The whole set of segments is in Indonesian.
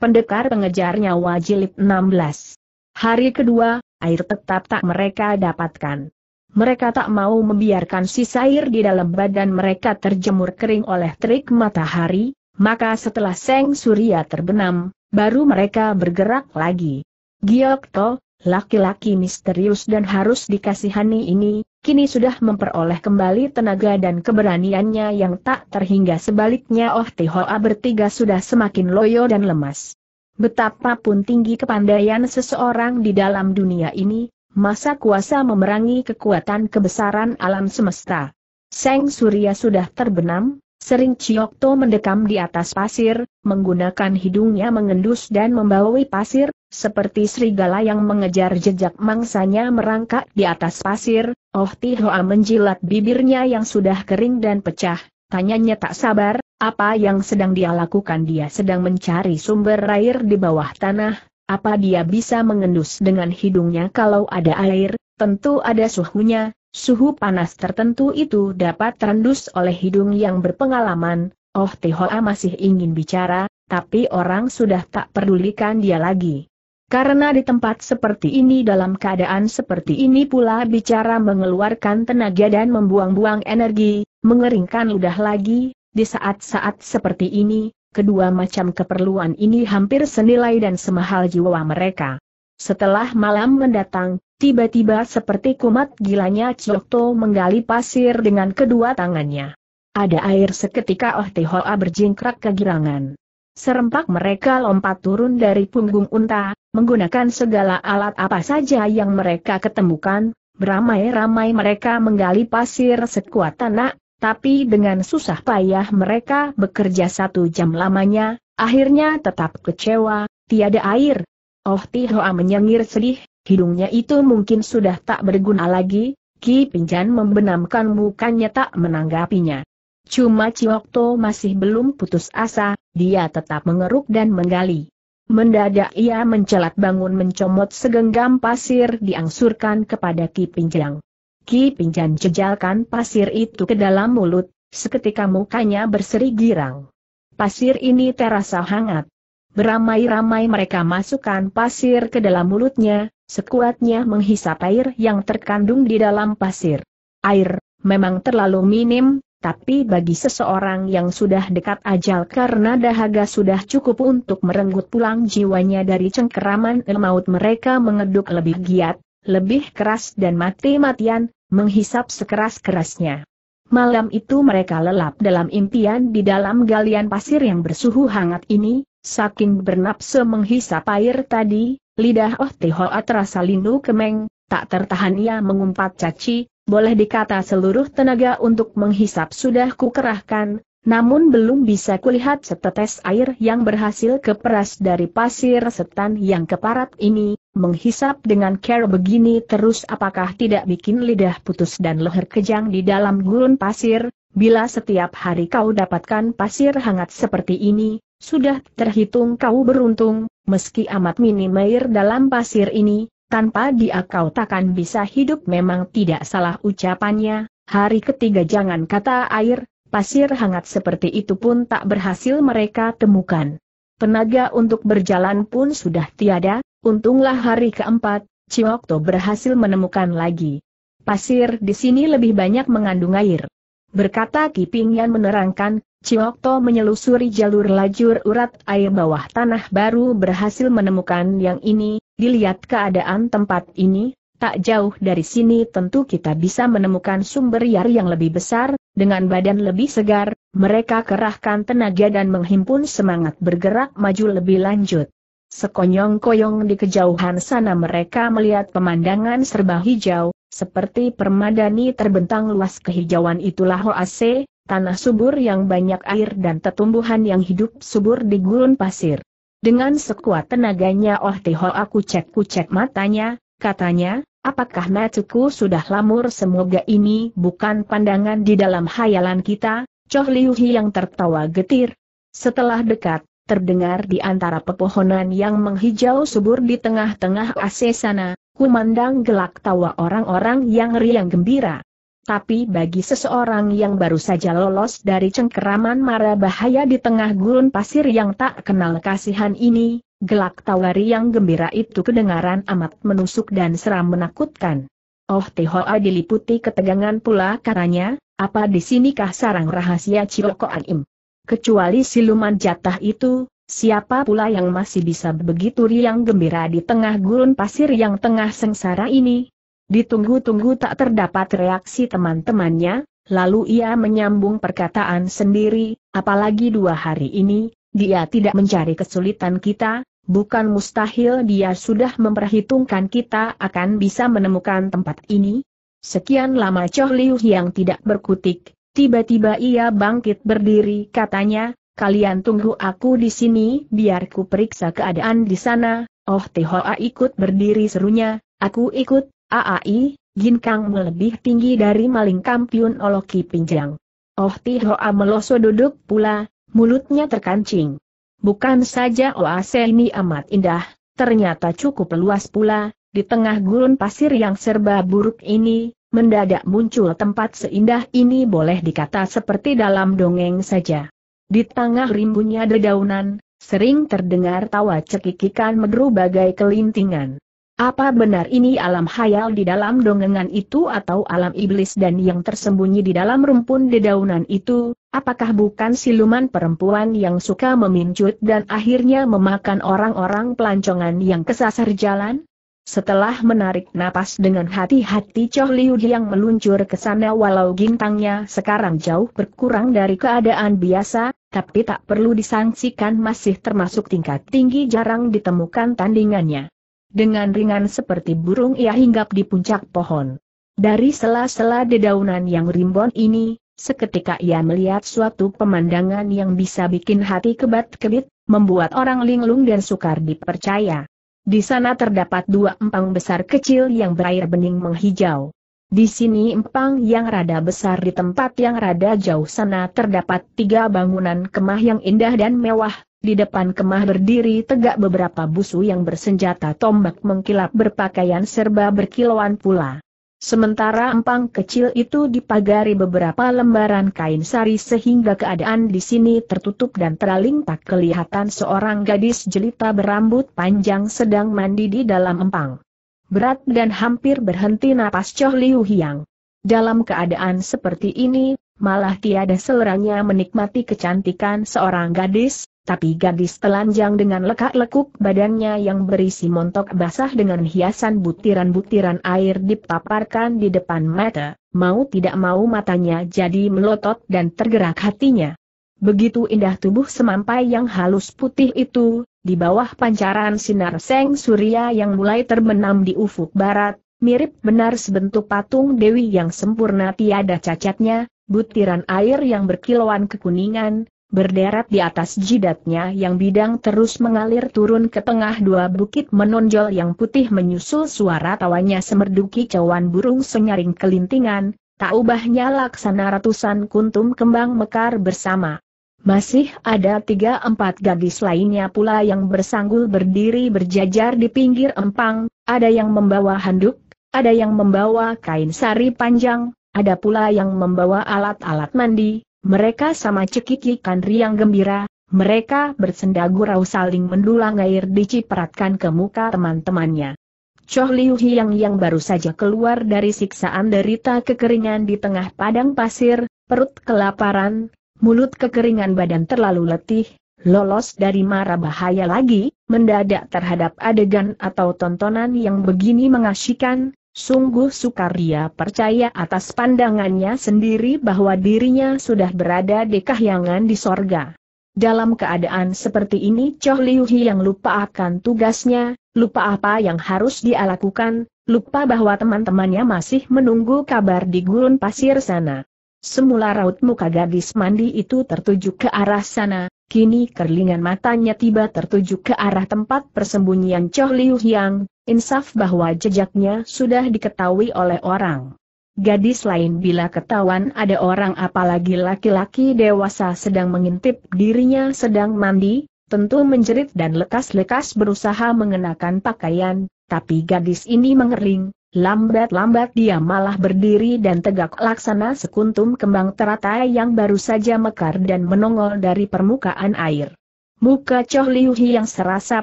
Pendekar pengejar nyawa jilid 16. Hari kedua, air tetap tak mereka dapatkan. Mereka tak mau membiarkan sisa air di dalam badan mereka terjemur kering oleh terik matahari, maka setelah seng surya terbenam, baru mereka bergerak lagi. Giokto, laki-laki misterius dan harus dikasihani ini, kini sudah memperoleh kembali tenaga dan keberaniannya yang tak terhingga sebaliknya Oh Tihoa bertiga sudah semakin loyo dan lemas. Betapapun tinggi kepandaian seseorang di dalam dunia ini, masa kuasa memerangi kekuatan kebesaran alam semesta. Seng Surya sudah terbenam, sering Ciokto mendekam di atas pasir, menggunakan hidungnya mengendus dan membawai pasir, seperti serigala yang mengejar jejak mangsanya merangkak di atas pasir, Oh Tihoa menjilat bibirnya yang sudah kering dan pecah, tanyanya tak sabar, apa yang sedang dia lakukan dia sedang mencari sumber air di bawah tanah, apa dia bisa mengendus dengan hidungnya kalau ada air, tentu ada suhunya, suhu panas tertentu itu dapat terendus oleh hidung yang berpengalaman, Oh Tihoa masih ingin bicara, tapi orang sudah tak pedulikan dia lagi. Karena di tempat seperti ini dalam keadaan seperti ini pula bicara mengeluarkan tenaga dan membuang-buang energi, mengeringkan ludah lagi, di saat-saat seperti ini, kedua macam keperluan ini hampir senilai dan semahal jiwa mereka. Setelah malam mendatang, tiba-tiba seperti kumat gilanya Ciokto menggali pasir dengan kedua tangannya. Ada air seketika Oh Tehoa berjingkrak kegirangan. Serempak mereka lompat turun dari punggung unta, menggunakan segala alat apa saja yang mereka ketemukan, beramai-ramai mereka menggali pasir sekuat tanah, tapi dengan susah payah mereka bekerja satu jam lamanya, akhirnya tetap kecewa, tiada air. Oh Tihoa menyengir sedih, hidungnya itu mungkin sudah tak berguna lagi, Ki Pinjan membenamkan mukanya tak menanggapinya. Cuma Ciokto masih belum putus asa, dia tetap mengeruk dan menggali. Mendadak ia mencelat bangun mencomot segenggam pasir diangsurkan kepada Ki Pinjang. Ki Pinjang jejalkan pasir itu ke dalam mulut, seketika mukanya berseri girang. Pasir ini terasa hangat. Beramai-ramai mereka masukkan pasir ke dalam mulutnya, sekuatnya menghisap air yang terkandung di dalam pasir. Air, memang terlalu minim, tapi bagi seseorang yang sudah dekat ajal karena dahaga sudah cukup untuk merenggut pulang jiwanya dari cengkeraman maut mereka mengeduk lebih giat, lebih keras dan mati-matian, menghisap sekeras-kerasnya. Malam itu mereka lelap dalam impian di dalam galian pasir yang bersuhu hangat ini, saking bernapsu menghisap air tadi, lidah Oh Tihoa terasa lindu kemeng, tak tertahan ia mengumpat caci, boleh dikata seluruh tenaga untuk menghisap sudah kukerahkan, namun belum bisa kulihat setetes air yang berhasil keperas dari pasir setan yang keparat ini, menghisap dengan care begini terus apakah tidak bikin lidah putus dan leher kejang di dalam gurun pasir, bila setiap hari kau dapatkan pasir hangat seperti ini, sudah terhitung kau beruntung, meski amat minim air dalam pasir ini, tanpa dia kau takkan bisa hidup memang tidak salah ucapannya, hari ketiga jangan kata air, pasir hangat seperti itu pun tak berhasil mereka temukan. Tenaga untuk berjalan pun sudah tiada, untunglah hari keempat, Ciokto berhasil menemukan lagi. Pasir di sini lebih banyak mengandung air. Berkata Kiping yang menerangkan, Ciokto menyelusuri jalur lajur urat air bawah tanah baru berhasil menemukan yang ini, Dilihat keadaan tempat ini, tak jauh dari sini tentu kita bisa menemukan sumber yar yang lebih besar, dengan badan lebih segar, mereka kerahkan tenaga dan menghimpun semangat bergerak maju lebih lanjut. Sekonyong-koyong di kejauhan sana mereka melihat pemandangan serba hijau, seperti permadani terbentang luas kehijauan itulah Hoase, tanah subur yang banyak air dan tetumbuhan yang hidup subur di gurun pasir. Dengan sekuat tenaganya Oh Tiho aku cek-kucek matanya, katanya, apakah matuku sudah lamur semoga ini bukan pandangan di dalam hayalan kita, Choh Liu Hi yang tertawa getir. Setelah dekat, terdengar di antara pepohonan yang menghijau subur di tengah-tengah ase sana, kumandang gelak tawa orang-orang yang riang gembira. Tapi bagi seseorang yang baru saja lolos dari cengkeraman mara bahaya di tengah gurun pasir yang tak kenal kasihan ini, gelak tawari yang gembira itu kedengaran amat menusuk dan seram menakutkan. Oh Tihoa diliputi ketegangan pula katanya, apa di sinikah sarang rahasia Ciloko Anim? Kecuali siluman jatah itu, siapa pula yang masih bisa begitu riang gembira di tengah gurun pasir yang tengah sengsara ini? Ditunggu-tunggu tak terdapat reaksi teman-temannya, lalu ia menyambung perkataan sendiri, apalagi dua hari ini, dia tidak mencari kesulitan kita, bukan mustahil dia sudah memperhitungkan kita akan bisa menemukan tempat ini. Sekian lama Choh Liu yang tidak berkutik, tiba-tiba ia bangkit berdiri katanya, kalian tunggu aku di sini biar ku periksa keadaan di sana, Oh Tehoa ikut berdiri serunya, aku ikut, Aai, kang melebih tinggi dari maling kampiun Oloki Pinjang. Oh Tihoa meloso duduk pula, mulutnya terkancing. Bukan saja oase ini amat indah, ternyata cukup luas pula, di tengah gurun pasir yang serba buruk ini, mendadak muncul tempat seindah ini boleh dikata seperti dalam dongeng saja. Di tengah rimbunnya dedaunan, sering terdengar tawa cekikikan medru bagai kelintingan. Apa benar ini alam hayal di dalam dongengan itu atau alam iblis dan yang tersembunyi di dalam rumpun dedaunan itu, apakah bukan siluman perempuan yang suka memincut dan akhirnya memakan orang-orang pelancongan yang kesasar jalan? Setelah menarik napas dengan hati-hati Choh Liu yang meluncur ke sana walau gintangnya sekarang jauh berkurang dari keadaan biasa, tapi tak perlu disangsikan masih termasuk tingkat tinggi jarang ditemukan tandingannya. Dengan ringan seperti burung ia hinggap di puncak pohon. Dari sela-sela dedaunan yang rimbun ini, seketika ia melihat suatu pemandangan yang bisa bikin hati kebat-kebit, membuat orang linglung dan sukar dipercaya. Di sana terdapat dua empang besar kecil yang berair bening menghijau. Di sini empang yang rada besar di tempat yang rada jauh sana terdapat tiga bangunan kemah yang indah dan mewah, di depan kemah berdiri tegak beberapa busu yang bersenjata tombak mengkilap berpakaian serba berkilauan pula. Sementara empang kecil itu dipagari beberapa lembaran kain sari sehingga keadaan di sini tertutup dan teraling tak kelihatan seorang gadis jelita berambut panjang sedang mandi di dalam empang. Berat dan hampir berhenti napas Choh Liu Hiang. Dalam keadaan seperti ini, malah tiada seleranya menikmati kecantikan seorang gadis, tapi gadis telanjang dengan lekak-lekuk badannya yang berisi montok basah dengan hiasan butiran-butiran air dipaparkan di depan mata, mau tidak mau matanya jadi melotot dan tergerak hatinya. Begitu indah tubuh semampai yang halus putih itu, di bawah pancaran sinar seng surya yang mulai terbenam di ufuk barat, mirip benar sebentuk patung Dewi yang sempurna tiada cacatnya, butiran air yang berkilauan kekuningan, berderet di atas jidatnya yang bidang terus mengalir turun ke tengah dua bukit menonjol yang putih menyusul suara tawanya semerduki cawan burung senyaring kelintingan, tak ubahnya laksana ratusan kuntum kembang mekar bersama. Masih ada tiga empat gadis lainnya pula yang bersanggul berdiri berjajar di pinggir empang, ada yang membawa handuk, ada yang membawa kain sari panjang, ada pula yang membawa alat-alat mandi, mereka sama cekikikan riang gembira, mereka bersenda gurau saling mendulang air diciperatkan ke muka teman-temannya. Choh Liu Hiang yang baru saja keluar dari siksaan derita kekeringan di tengah padang pasir, perut kelaparan, mulut kekeringan badan terlalu letih, lolos dari mara bahaya lagi, mendadak terhadap adegan atau tontonan yang begini mengasyikan, Sungguh sukar dia percaya atas pandangannya sendiri bahwa dirinya sudah berada di kahyangan di sorga. Dalam keadaan seperti ini Choh Liu yang lupa akan tugasnya, lupa apa yang harus dia lakukan, lupa bahwa teman-temannya masih menunggu kabar di gurun pasir sana. Semula raut muka gadis mandi itu tertuju ke arah sana, kini kerlingan matanya tiba tertuju ke arah tempat persembunyian Choh Liu Yang, insaf bahwa jejaknya sudah diketahui oleh orang. Gadis lain bila ketahuan ada orang apalagi laki-laki dewasa sedang mengintip dirinya sedang mandi, tentu menjerit dan lekas-lekas berusaha mengenakan pakaian, tapi gadis ini mengering, lambat-lambat dia malah berdiri dan tegak laksana sekuntum kembang teratai yang baru saja mekar dan menongol dari permukaan air. Muka Choh yang serasa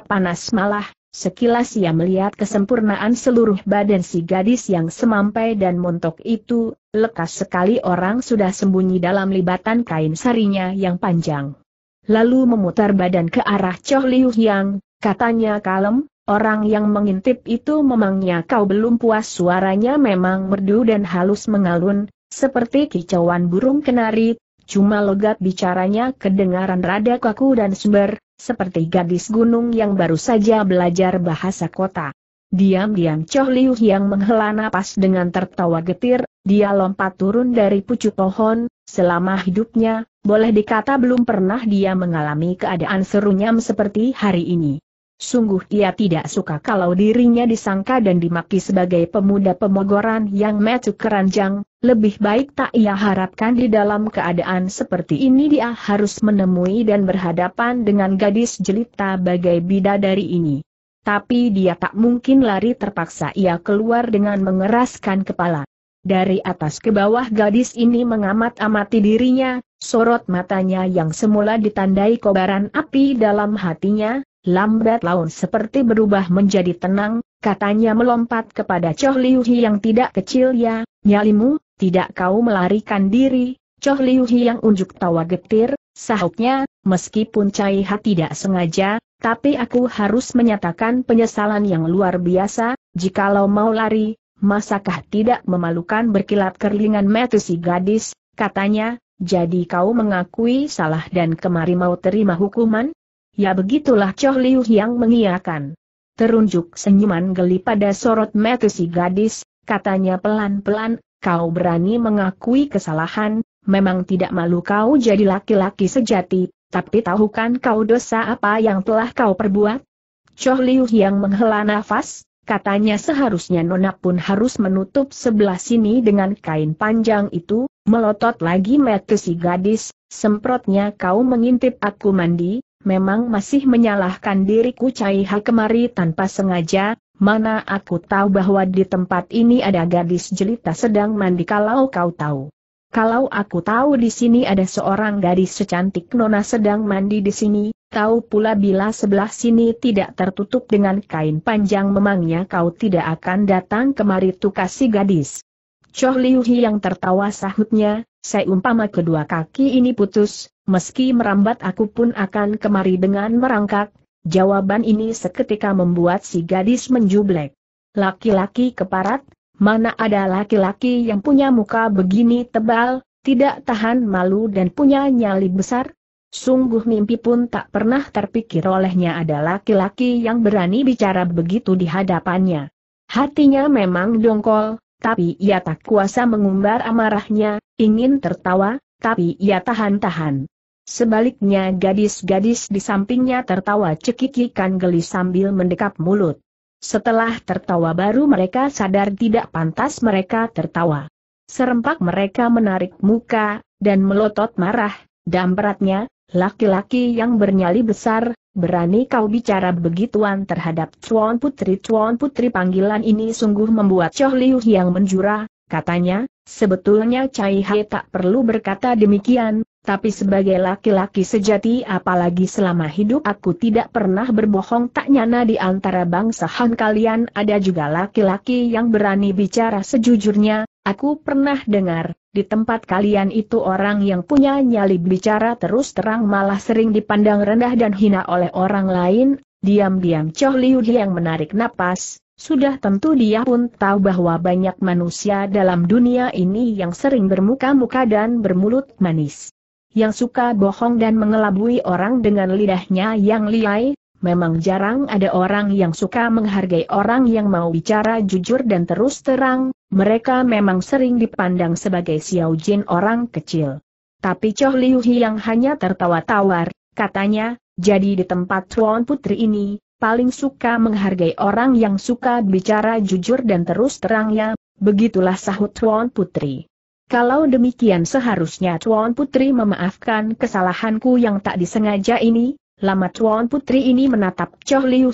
panas malah, Sekilas ia melihat kesempurnaan seluruh badan si gadis yang semampai dan montok itu, lekas sekali orang sudah sembunyi dalam libatan kain sarinya yang panjang. Lalu memutar badan ke arah Choh Liu Yang, katanya kalem, orang yang mengintip itu memangnya kau belum puas suaranya memang merdu dan halus mengalun, seperti kicauan burung kenari, cuma logat bicaranya kedengaran rada kaku dan sumber, seperti gadis gunung yang baru saja belajar bahasa kota. Diam-diam Choh Liu yang menghela napas dengan tertawa getir, dia lompat turun dari pucuk pohon, selama hidupnya, boleh dikata belum pernah dia mengalami keadaan serunyam seperti hari ini. Sungguh ia tidak suka kalau dirinya disangka dan dimaki sebagai pemuda pemogoran yang metu keranjang, lebih baik tak ia harapkan di dalam keadaan seperti ini dia harus menemui dan berhadapan dengan gadis jelita bagai bidadari ini. Tapi dia tak mungkin lari terpaksa ia keluar dengan mengeraskan kepala. Dari atas ke bawah gadis ini mengamat-amati dirinya, sorot matanya yang semula ditandai kobaran api dalam hatinya, Lambat laun seperti berubah menjadi tenang, katanya melompat kepada Choh Liu Hi yang tidak kecil ya, nyalimu, tidak kau melarikan diri, Choh Liu Hi yang unjuk tawa getir, sahutnya, meskipun Cai Ha tidak sengaja, tapi aku harus menyatakan penyesalan yang luar biasa, jikalau mau lari, masakah tidak memalukan berkilat kerlingan mata si gadis, katanya, jadi kau mengakui salah dan kemari mau terima hukuman? Ya begitulah Choh Liu yang mengiakan. Terunjuk senyuman geli pada sorot mata si gadis, katanya pelan-pelan, kau berani mengakui kesalahan, memang tidak malu kau jadi laki-laki sejati, tapi tahukan kau dosa apa yang telah kau perbuat? Choh Liu yang menghela nafas, Katanya seharusnya Nona pun harus menutup sebelah sini dengan kain panjang itu, melotot lagi mata si gadis, semprotnya kau mengintip aku mandi, memang masih menyalahkan diriku Caiha kemari tanpa sengaja, mana aku tahu bahwa di tempat ini ada gadis jelita sedang mandi kalau kau tahu. Kalau aku tahu di sini ada seorang gadis secantik Nona sedang mandi di sini, tahu pula bila sebelah sini tidak tertutup dengan kain panjang memangnya kau tidak akan datang kemari kasih gadis. Choh Liu Hi yang tertawa sahutnya, saya umpama kedua kaki ini putus, meski merambat aku pun akan kemari dengan merangkak, jawaban ini seketika membuat si gadis menjublek. Laki-laki keparat, mana ada laki-laki yang punya muka begini tebal, tidak tahan malu dan punya nyali besar? Sungguh mimpi pun tak pernah terpikir olehnya ada laki-laki yang berani bicara begitu di hadapannya. Hatinya memang dongkol, tapi ia tak kuasa mengumbar amarahnya, ingin tertawa, tapi ia tahan-tahan. Sebaliknya gadis-gadis di sampingnya tertawa cekikikan geli sambil mendekap mulut. Setelah tertawa baru mereka sadar tidak pantas mereka tertawa. Serempak mereka menarik muka, dan melotot marah, dan beratnya, laki-laki yang bernyali besar, berani kau bicara begituan terhadap cuan Putri. Cuan Putri panggilan ini sungguh membuat Choh Liu yang menjura, katanya, sebetulnya Cai Hai tak perlu berkata demikian, tapi sebagai laki-laki sejati apalagi selama hidup aku tidak pernah berbohong tak nyana di antara bangsa Han kalian ada juga laki-laki yang berani bicara sejujurnya, aku pernah dengar, di tempat kalian itu orang yang punya nyali bicara terus terang malah sering dipandang rendah dan hina oleh orang lain, diam-diam Choh Liu yang menarik napas, sudah tentu dia pun tahu bahwa banyak manusia dalam dunia ini yang sering bermuka-muka dan bermulut manis yang suka bohong dan mengelabui orang dengan lidahnya yang liai, memang jarang ada orang yang suka menghargai orang yang mau bicara jujur dan terus terang, mereka memang sering dipandang sebagai Xiao Jin orang kecil. Tapi Choh Liu yang hanya tertawa tawar, katanya, jadi di tempat Tuan Putri ini, paling suka menghargai orang yang suka bicara jujur dan terus terangnya, begitulah sahut Tuan Putri. Kalau demikian seharusnya Tuan Putri memaafkan kesalahanku yang tak disengaja ini, lama Tuan Putri ini menatap Choh Liu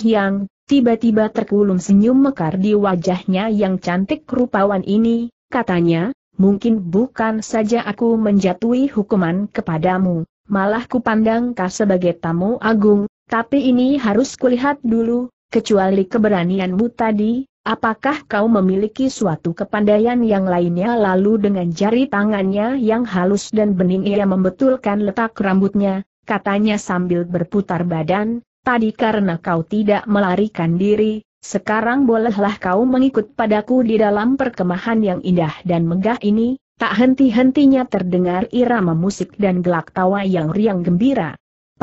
tiba-tiba terkulum senyum mekar di wajahnya yang cantik rupawan ini, katanya, mungkin bukan saja aku menjatuhi hukuman kepadamu, malah kupandang kau sebagai tamu agung, tapi ini harus kulihat dulu, kecuali keberanianmu tadi, Apakah kau memiliki suatu kepandaian yang lainnya lalu dengan jari tangannya yang halus dan bening ia membetulkan letak rambutnya, katanya sambil berputar badan, tadi karena kau tidak melarikan diri, sekarang bolehlah kau mengikut padaku di dalam perkemahan yang indah dan megah ini, tak henti-hentinya terdengar irama musik dan gelak tawa yang riang gembira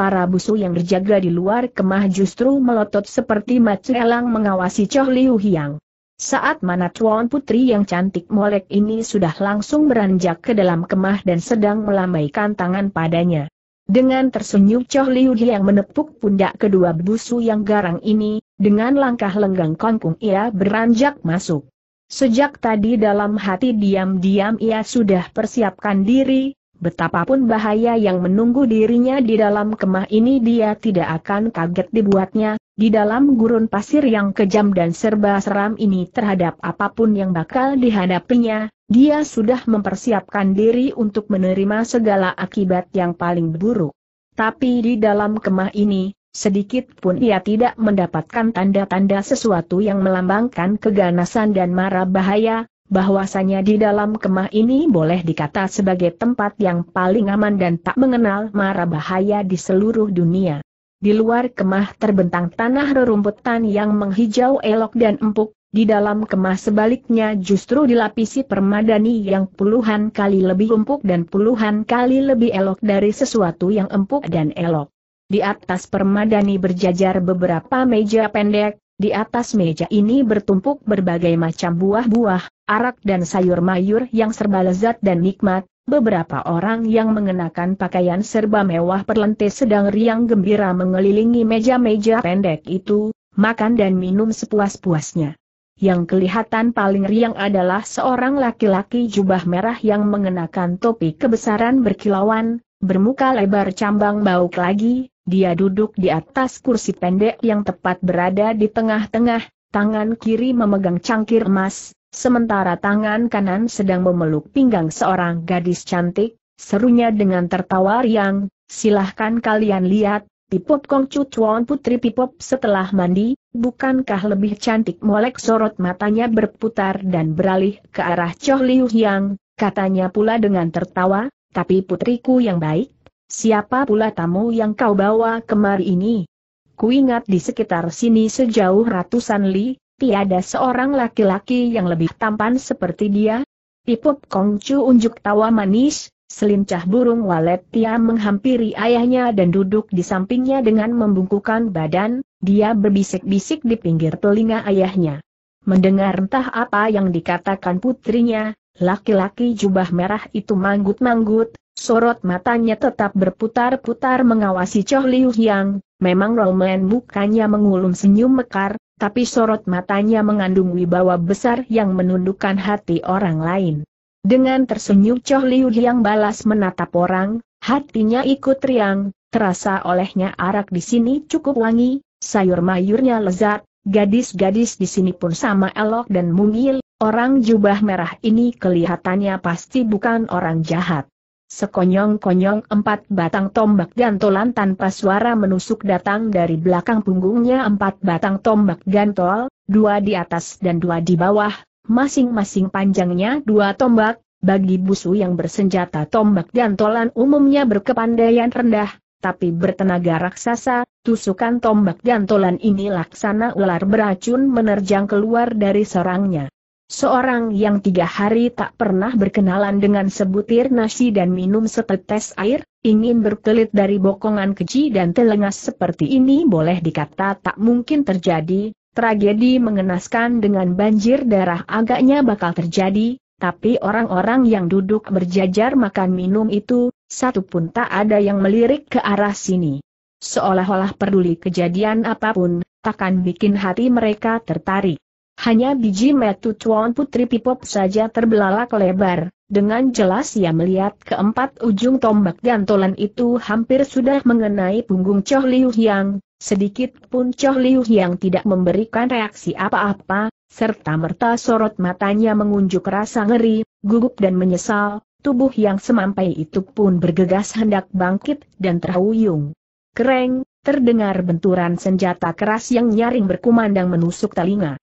para busu yang berjaga di luar kemah justru melotot seperti mata mengawasi Choh Liu Hiang. Saat mana tuan putri yang cantik molek ini sudah langsung beranjak ke dalam kemah dan sedang melambaikan tangan padanya. Dengan tersenyum Choh Liu Hiang menepuk pundak kedua busu yang garang ini, dengan langkah lenggang kongkung ia beranjak masuk. Sejak tadi dalam hati diam-diam ia sudah persiapkan diri, Betapapun bahaya yang menunggu dirinya di dalam kemah ini dia tidak akan kaget dibuatnya, di dalam gurun pasir yang kejam dan serba seram ini terhadap apapun yang bakal dihadapinya, dia sudah mempersiapkan diri untuk menerima segala akibat yang paling buruk. Tapi di dalam kemah ini, sedikit pun ia tidak mendapatkan tanda-tanda sesuatu yang melambangkan keganasan dan marah bahaya, bahwasanya di dalam kemah ini boleh dikata sebagai tempat yang paling aman dan tak mengenal mara bahaya di seluruh dunia. Di luar kemah terbentang tanah rerumputan yang menghijau elok dan empuk, di dalam kemah sebaliknya justru dilapisi permadani yang puluhan kali lebih empuk dan puluhan kali lebih elok dari sesuatu yang empuk dan elok. Di atas permadani berjajar beberapa meja pendek, di atas meja ini bertumpuk berbagai macam buah-buah, arak dan sayur mayur yang serba lezat dan nikmat, Beberapa orang yang mengenakan pakaian serba mewah perlente sedang riang gembira mengelilingi meja-meja pendek itu, makan dan minum sepuas-puasnya. Yang kelihatan paling riang adalah seorang laki-laki jubah merah yang mengenakan topi kebesaran berkilauan, bermuka lebar cambang bauk lagi, dia duduk di atas kursi pendek yang tepat berada di tengah-tengah, tangan kiri memegang cangkir emas, sementara tangan kanan sedang memeluk pinggang seorang gadis cantik, serunya dengan tertawa riang, silahkan kalian lihat, Pipop Kong Cucuan Putri Pipop setelah mandi, bukankah lebih cantik molek sorot matanya berputar dan beralih ke arah Choh Liu Yang, katanya pula dengan tertawa, tapi putriku yang baik, Siapa pula tamu yang kau bawa kemari ini? Kuingat di sekitar sini sejauh ratusan li, tiada seorang laki-laki yang lebih tampan seperti dia. Pipup Kongcu unjuk tawa manis, selincah burung walet Tia menghampiri ayahnya dan duduk di sampingnya dengan membungkukan badan, dia berbisik-bisik di pinggir telinga ayahnya. Mendengar entah apa yang dikatakan putrinya, laki-laki jubah merah itu manggut-manggut, Sorot matanya tetap berputar-putar mengawasi Choh Liu Yang, memang Roman mukanya mengulung senyum mekar, tapi sorot matanya mengandung wibawa besar yang menundukkan hati orang lain. Dengan tersenyum Choh Liu Yang balas menatap orang, hatinya ikut riang, terasa olehnya arak di sini cukup wangi, sayur mayurnya lezat, gadis-gadis di sini pun sama elok dan mungil, orang jubah merah ini kelihatannya pasti bukan orang jahat. Sekonyong-konyong empat batang tombak gantolan tanpa suara menusuk datang dari belakang punggungnya empat batang tombak gantol, dua di atas dan dua di bawah, masing-masing panjangnya dua tombak, bagi busu yang bersenjata tombak gantolan umumnya berkepandaian rendah, tapi bertenaga raksasa, tusukan tombak gantolan ini laksana ular beracun menerjang keluar dari serangnya. Seorang yang tiga hari tak pernah berkenalan dengan sebutir nasi dan minum setetes air, ingin berkelit dari bokongan keji dan telengas seperti ini boleh dikata tak mungkin terjadi, tragedi mengenaskan dengan banjir darah agaknya bakal terjadi, tapi orang-orang yang duduk berjajar makan minum itu, satu pun tak ada yang melirik ke arah sini. Seolah-olah peduli kejadian apapun, takkan bikin hati mereka tertarik. Hanya biji metu cuan Putri Pipop saja terbelalak lebar. Dengan jelas ia melihat keempat ujung tombak gantolan itu hampir sudah mengenai punggung Choh Liu Hyang. Sedikit pun Choh Liu Hyang tidak memberikan reaksi apa-apa, serta merta sorot matanya mengunjuk rasa ngeri, gugup dan menyesal, tubuh yang semampai itu pun bergegas hendak bangkit dan terhuyung. Kereng, terdengar benturan senjata keras yang nyaring berkumandang menusuk telinga.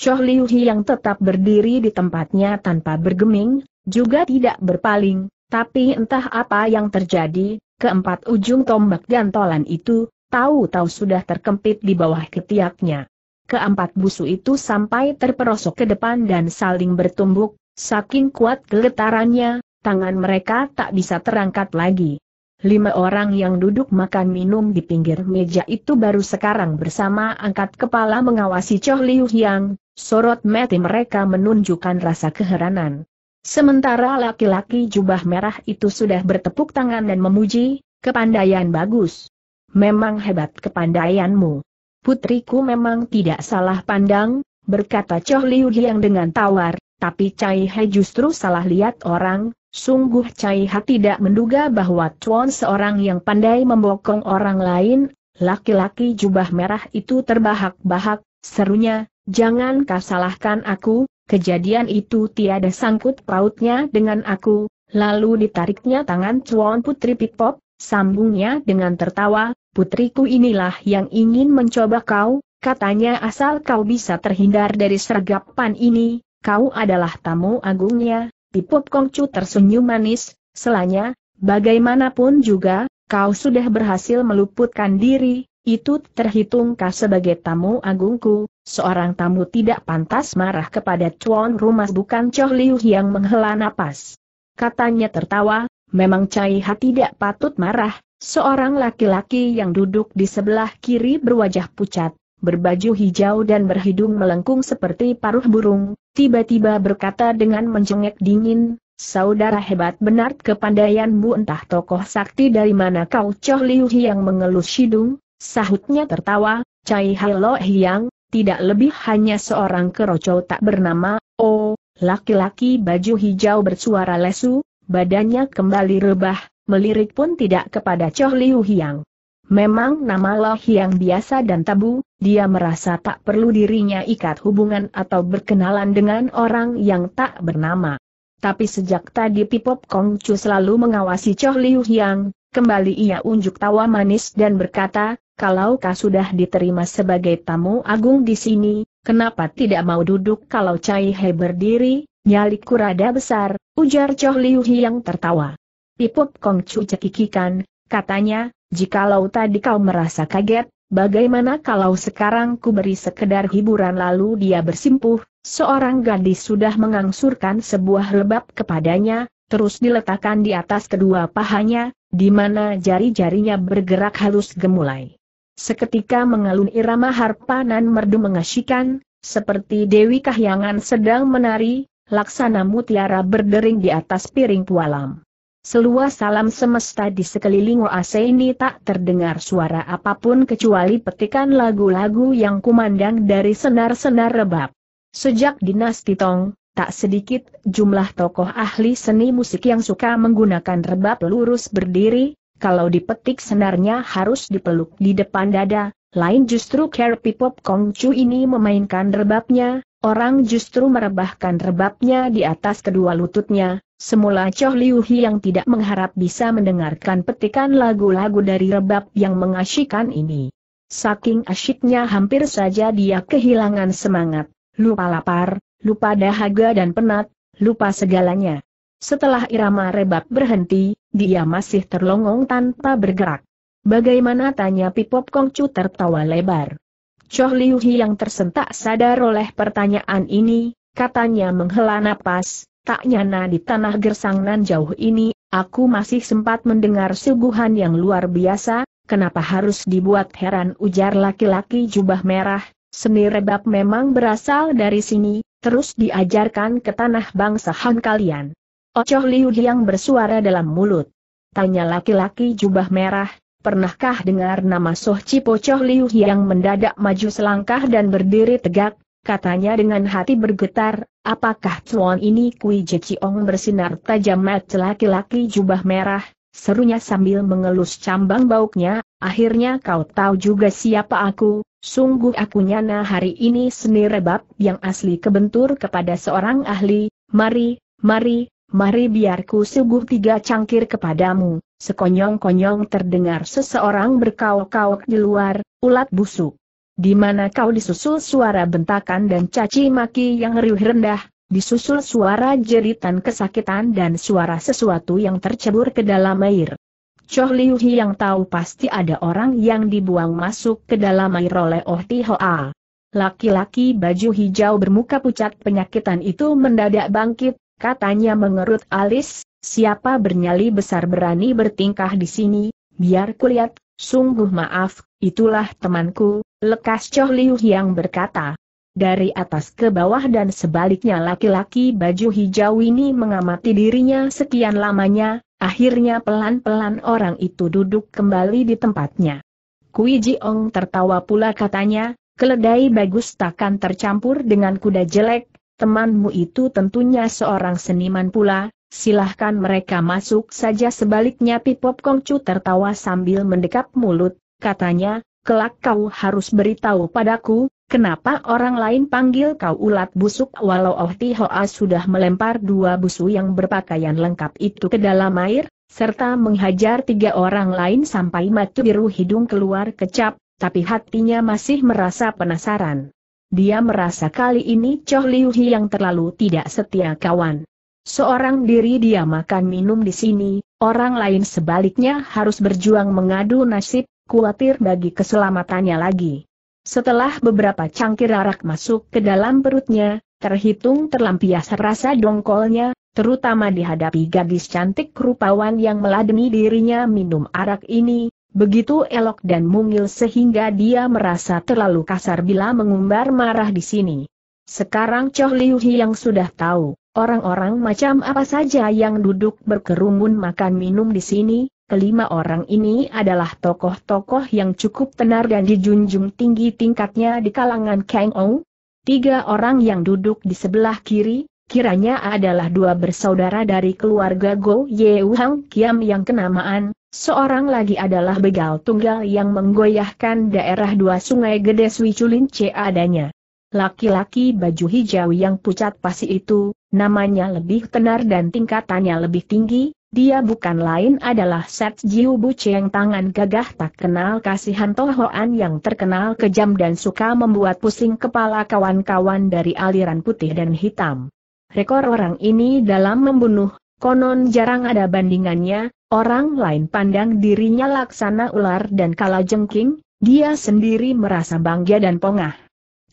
Choh Liu yang tetap berdiri di tempatnya tanpa bergeming, juga tidak berpaling, tapi entah apa yang terjadi, keempat ujung tombak gantolan itu, tahu-tahu sudah terkempit di bawah ketiaknya. Keempat busu itu sampai terperosok ke depan dan saling bertumbuk, saking kuat keletarannya, tangan mereka tak bisa terangkat lagi. Lima orang yang duduk makan minum di pinggir meja itu baru sekarang bersama angkat kepala mengawasi Choh Liu Yang, Sorot mati mereka menunjukkan rasa keheranan. Sementara laki-laki jubah merah itu sudah bertepuk tangan dan memuji, kepandaian bagus. Memang hebat kepandaianmu. Putriku memang tidak salah pandang, berkata Choh Liu yang dengan tawar, tapi Cai He justru salah lihat orang, sungguh Cai He tidak menduga bahwa Chuan seorang yang pandai membokong orang lain, laki-laki jubah merah itu terbahak-bahak, serunya, jangan kau salahkan aku, kejadian itu tiada sangkut pautnya dengan aku, lalu ditariknya tangan Cuan Putri Pipop, sambungnya dengan tertawa, putriku inilah yang ingin mencoba kau, katanya asal kau bisa terhindar dari sergapan ini, kau adalah tamu agungnya, Pipop Kongcu tersenyum manis, selanya, bagaimanapun juga, kau sudah berhasil meluputkan diri, itu terhitungkah sebagai tamu agungku, Seorang tamu tidak pantas marah kepada tuan rumah bukan Choh Liu yang menghela napas. Katanya tertawa, memang Cai Ha tidak patut marah, seorang laki-laki yang duduk di sebelah kiri berwajah pucat, berbaju hijau dan berhidung melengkung seperti paruh burung, tiba-tiba berkata dengan mencengek dingin, Saudara hebat benar kepandaianmu entah tokoh sakti dari mana kau Choh Liu yang mengelus hidung, sahutnya tertawa, Cai Halo Hiang, tidak lebih hanya seorang kerocol tak bernama, oh, laki-laki baju hijau bersuara lesu, badannya kembali rebah, melirik pun tidak kepada Choh Liu Hiang. Memang nama Lo Hiang biasa dan tabu, dia merasa tak perlu dirinya ikat hubungan atau berkenalan dengan orang yang tak bernama. Tapi sejak tadi Pipop Kongcu selalu mengawasi Choh Liu Hiang, Kembali ia unjuk tawa manis dan berkata, kalau kau sudah diterima sebagai tamu agung di sini, kenapa tidak mau duduk kalau Cai He berdiri, nyali rada besar, ujar Choh Liu yang tertawa. Piput Kong Chu cekikikan, katanya, jikalau tadi kau merasa kaget, bagaimana kalau sekarang ku beri sekedar hiburan lalu dia bersimpuh, seorang gadis sudah mengangsurkan sebuah lebab kepadanya, terus diletakkan di atas kedua pahanya, di mana jari-jarinya bergerak halus gemulai. Seketika mengalun irama harpa nan merdu mengasyikan, seperti Dewi Kahyangan sedang menari, laksana mutiara berdering di atas piring pualam. Seluas salam semesta di sekeliling oase ini tak terdengar suara apapun kecuali petikan lagu-lagu yang kumandang dari senar-senar rebab. Sejak dinasti Tong, tak sedikit jumlah tokoh ahli seni musik yang suka menggunakan rebab lurus berdiri, kalau dipetik senarnya harus dipeluk di depan dada, lain justru Care pipop Kong Chu ini memainkan rebabnya, orang justru merebahkan rebabnya di atas kedua lututnya, semula Choh Liu Hi yang tidak mengharap bisa mendengarkan petikan lagu-lagu dari rebab yang mengasyikan ini. Saking asyiknya hampir saja dia kehilangan semangat, lupa lapar, lupa dahaga dan penat, lupa segalanya. Setelah irama rebab berhenti, dia masih terlongong tanpa bergerak. Bagaimana tanya Pipop Kongcu tertawa lebar. Choh Liu Hi yang tersentak sadar oleh pertanyaan ini, katanya menghela napas, tak nyana di tanah gersang nan jauh ini, aku masih sempat mendengar suguhan yang luar biasa, kenapa harus dibuat heran ujar laki-laki jubah merah, seni rebab memang berasal dari sini, terus diajarkan ke tanah bangsa Han kalian. Ocoh Liu yang bersuara dalam mulut. Tanya laki-laki jubah merah, pernahkah dengar nama Soh Cipo Coh Liu yang mendadak maju selangkah dan berdiri tegak, katanya dengan hati bergetar, apakah cuan ini Kui ciong bersinar tajam mat laki-laki jubah merah, serunya sambil mengelus cambang bauknya, akhirnya kau tahu juga siapa aku, sungguh aku nyana hari ini seni rebab yang asli kebentur kepada seorang ahli, mari, mari, mari biarku suguh tiga cangkir kepadamu, sekonyong-konyong terdengar seseorang berkauk-kauk di luar, ulat busuk. Di mana kau disusul suara bentakan dan caci maki yang riuh rendah, disusul suara jeritan kesakitan dan suara sesuatu yang tercebur ke dalam air. Choh Liu Hi yang tahu pasti ada orang yang dibuang masuk ke dalam air oleh Oh Ti Hoa. Laki-laki baju hijau bermuka pucat penyakitan itu mendadak bangkit, katanya mengerut alis, siapa bernyali besar berani bertingkah di sini, biar kulihat, sungguh maaf, itulah temanku, lekas Choh Liu yang berkata. Dari atas ke bawah dan sebaliknya laki-laki baju hijau ini mengamati dirinya sekian lamanya, akhirnya pelan-pelan orang itu duduk kembali di tempatnya. Kui Jiong tertawa pula katanya, keledai bagus takkan tercampur dengan kuda jelek, Temanmu itu tentunya seorang seniman pula, silahkan mereka masuk saja sebaliknya Pipop Kongcu tertawa sambil mendekap mulut, katanya, kelak kau harus beritahu padaku, Kenapa orang lain panggil kau ulat busuk walau Oh Tihoa sudah melempar dua busu yang berpakaian lengkap itu ke dalam air, serta menghajar tiga orang lain sampai mati biru hidung keluar kecap, tapi hatinya masih merasa penasaran. Dia merasa kali ini Choh Liu Hi yang terlalu tidak setia kawan. Seorang diri dia makan minum di sini, orang lain sebaliknya harus berjuang mengadu nasib, khawatir bagi keselamatannya lagi. Setelah beberapa cangkir arak masuk ke dalam perutnya, terhitung terlampias rasa dongkolnya, terutama dihadapi gadis cantik rupawan yang meladeni dirinya minum arak ini, Begitu elok dan mungil sehingga dia merasa terlalu kasar bila mengumbar marah di sini. Sekarang Choh Liu yang sudah tahu, orang-orang macam apa saja yang duduk berkerumun makan minum di sini, kelima orang ini adalah tokoh-tokoh yang cukup tenar dan dijunjung tinggi tingkatnya di kalangan Kang Ou. Tiga orang yang duduk di sebelah kiri, kiranya adalah dua bersaudara dari keluarga Go Ye Hang Kiam yang kenamaan, Seorang lagi adalah begal tunggal yang menggoyahkan daerah dua sungai gede Suiculin C adanya. Laki-laki baju hijau yang pucat pasi itu, namanya lebih tenar dan tingkatannya lebih tinggi, dia bukan lain adalah Set Jiu Bu Cheng tangan gagah tak kenal kasihan Tohoan yang terkenal kejam dan suka membuat pusing kepala kawan-kawan dari aliran putih dan hitam. Rekor orang ini dalam membunuh, konon jarang ada bandingannya, Orang lain pandang dirinya laksana ular dan kala jengking, dia sendiri merasa bangga dan pongah.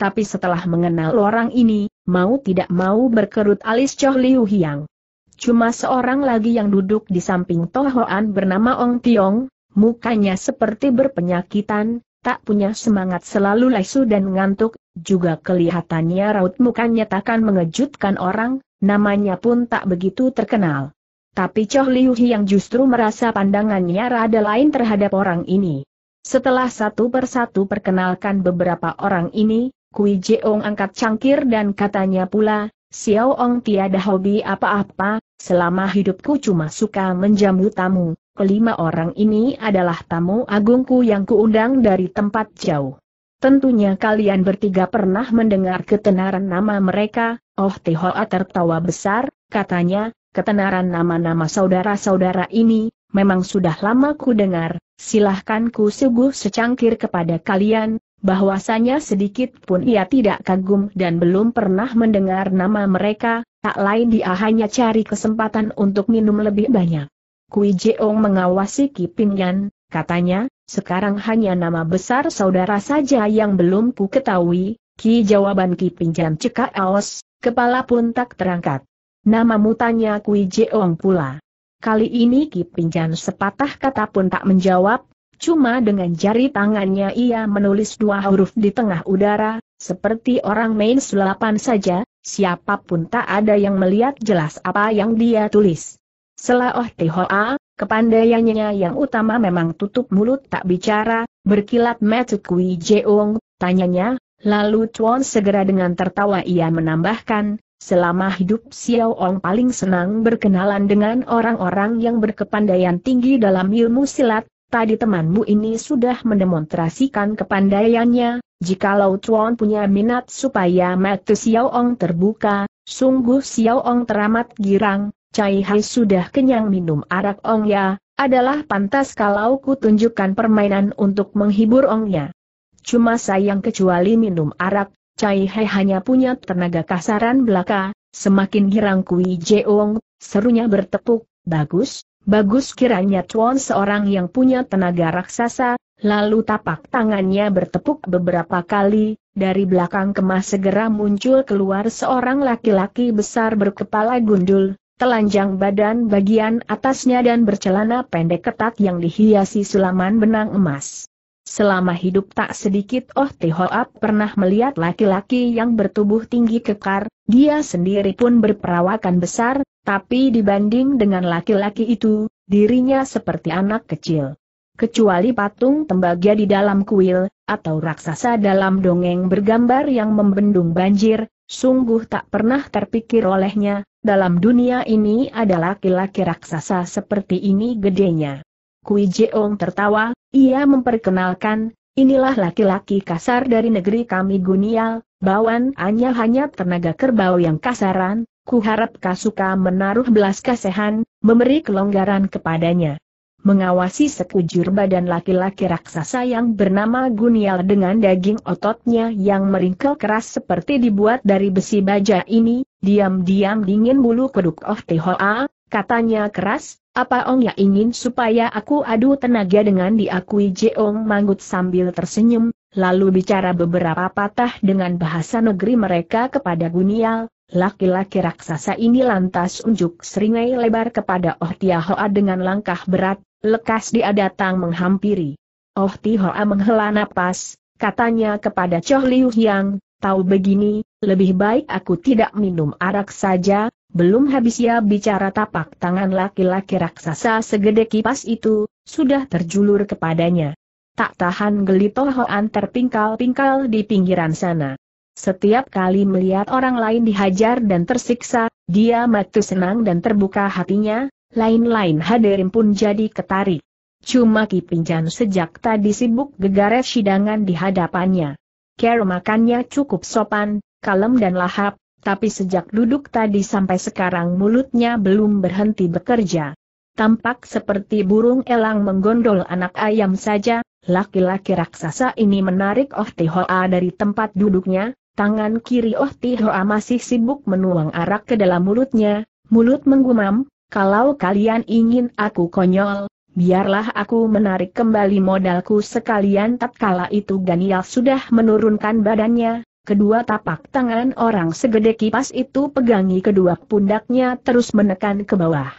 Tapi setelah mengenal orang ini, mau tidak mau berkerut alis Choh Liu Hiang. Cuma seorang lagi yang duduk di samping Tohoan bernama Ong Tiong, mukanya seperti berpenyakitan, tak punya semangat selalu lesu dan ngantuk, juga kelihatannya raut mukanya takkan mengejutkan orang, namanya pun tak begitu terkenal. Tapi Choh Liu yang justru merasa pandangannya rada lain terhadap orang ini. Setelah satu persatu perkenalkan beberapa orang ini, Kui Jeong angkat cangkir dan katanya pula, Xiao Ong tiada hobi apa-apa, selama hidupku cuma suka menjamu tamu. Kelima orang ini adalah tamu agungku yang kuundang dari tempat jauh. Tentunya kalian bertiga pernah mendengar ketenaran nama mereka, Oh Tehoa tertawa besar, katanya, ketenaran nama-nama saudara-saudara ini, memang sudah lama ku dengar, silahkan ku suguh secangkir kepada kalian, bahwasanya sedikit pun ia tidak kagum dan belum pernah mendengar nama mereka, tak lain dia hanya cari kesempatan untuk minum lebih banyak. Kui Jeong mengawasi Yan, katanya, sekarang hanya nama besar saudara saja yang belum ku ketahui, Ki jawaban Ki Yan cekak aos, kepala pun tak terangkat. Nama mutanya Kui Jeong pula. Kali ini Ki Pinjan sepatah kata pun tak menjawab, cuma dengan jari tangannya ia menulis dua huruf di tengah udara, seperti orang main sulapan saja, siapapun tak ada yang melihat jelas apa yang dia tulis. Oh Selaoh Tihoa, kepandaiannya yang utama memang tutup mulut tak bicara, berkilat metu Kui Jeong, tanyanya, lalu Chuan segera dengan tertawa ia menambahkan, Selama hidup Xiao Ong paling senang berkenalan dengan orang-orang yang berkepandaian tinggi dalam ilmu silat, tadi temanmu ini sudah mendemonstrasikan kepandaiannya, jikalau Chuan punya minat supaya mata Xiao Ong terbuka, sungguh Xiao Ong teramat girang, Cai Hai sudah kenyang minum arak Ong ya, adalah pantas kalau ku tunjukkan permainan untuk menghibur Ongnya. Cuma sayang kecuali minum arak, Cai Hei hanya punya tenaga kasaran belaka, semakin girang Kui Jeong, serunya bertepuk, bagus, bagus kiranya Chuan seorang yang punya tenaga raksasa, lalu tapak tangannya bertepuk beberapa kali, dari belakang kemas segera muncul keluar seorang laki-laki besar berkepala gundul, telanjang badan bagian atasnya dan bercelana pendek ketat yang dihiasi sulaman benang emas. Selama hidup tak sedikit Oh Tihoap pernah melihat laki-laki yang bertubuh tinggi kekar, dia sendiri pun berperawakan besar, tapi dibanding dengan laki-laki itu, dirinya seperti anak kecil. Kecuali patung tembaga di dalam kuil, atau raksasa dalam dongeng bergambar yang membendung banjir, sungguh tak pernah terpikir olehnya, dalam dunia ini ada laki-laki raksasa seperti ini gedenya. Kui Jeong tertawa, ia memperkenalkan, inilah laki-laki kasar dari negeri kami Gunial, bawan hanya hanya tenaga kerbau yang kasaran, Ku harap Kasuka menaruh belas kasihan, memberi kelonggaran kepadanya. Mengawasi sekujur badan laki-laki raksasa yang bernama Gunial dengan daging ototnya yang meringkel keras seperti dibuat dari besi baja ini, diam-diam dingin bulu keduk Oh Tehoa, katanya keras, apa Ong Ya ingin supaya aku adu tenaga dengan diakui Jeong Manggut sambil tersenyum, lalu bicara beberapa patah dengan bahasa negeri mereka kepada Gunial, laki-laki raksasa ini lantas unjuk seringai lebar kepada Oh Tiahoa dengan langkah berat, lekas dia datang menghampiri. Oh Tiahoa menghela napas, katanya kepada Choh Liu Yang, tahu begini, lebih baik aku tidak minum arak saja, belum habis ia bicara tapak tangan laki-laki raksasa segede kipas itu, sudah terjulur kepadanya. Tak tahan geli Tohoan terpingkal-pingkal di pinggiran sana. Setiap kali melihat orang lain dihajar dan tersiksa, dia mati senang dan terbuka hatinya, lain-lain hadirin pun jadi ketarik. Cuma Kipinjan sejak tadi sibuk gegaret sidangan di hadapannya. Care makannya cukup sopan, kalem dan lahap, tapi sejak duduk tadi sampai sekarang mulutnya belum berhenti bekerja. Tampak seperti burung elang menggondol anak ayam saja, laki-laki raksasa ini menarik Oh Ohtihoa dari tempat duduknya, tangan kiri Ohtihoa masih sibuk menuang arak ke dalam mulutnya, mulut menggumam, kalau kalian ingin aku konyol, biarlah aku menarik kembali modalku sekalian tatkala itu Daniel sudah menurunkan badannya, kedua tapak tangan orang segede kipas itu pegangi kedua pundaknya terus menekan ke bawah.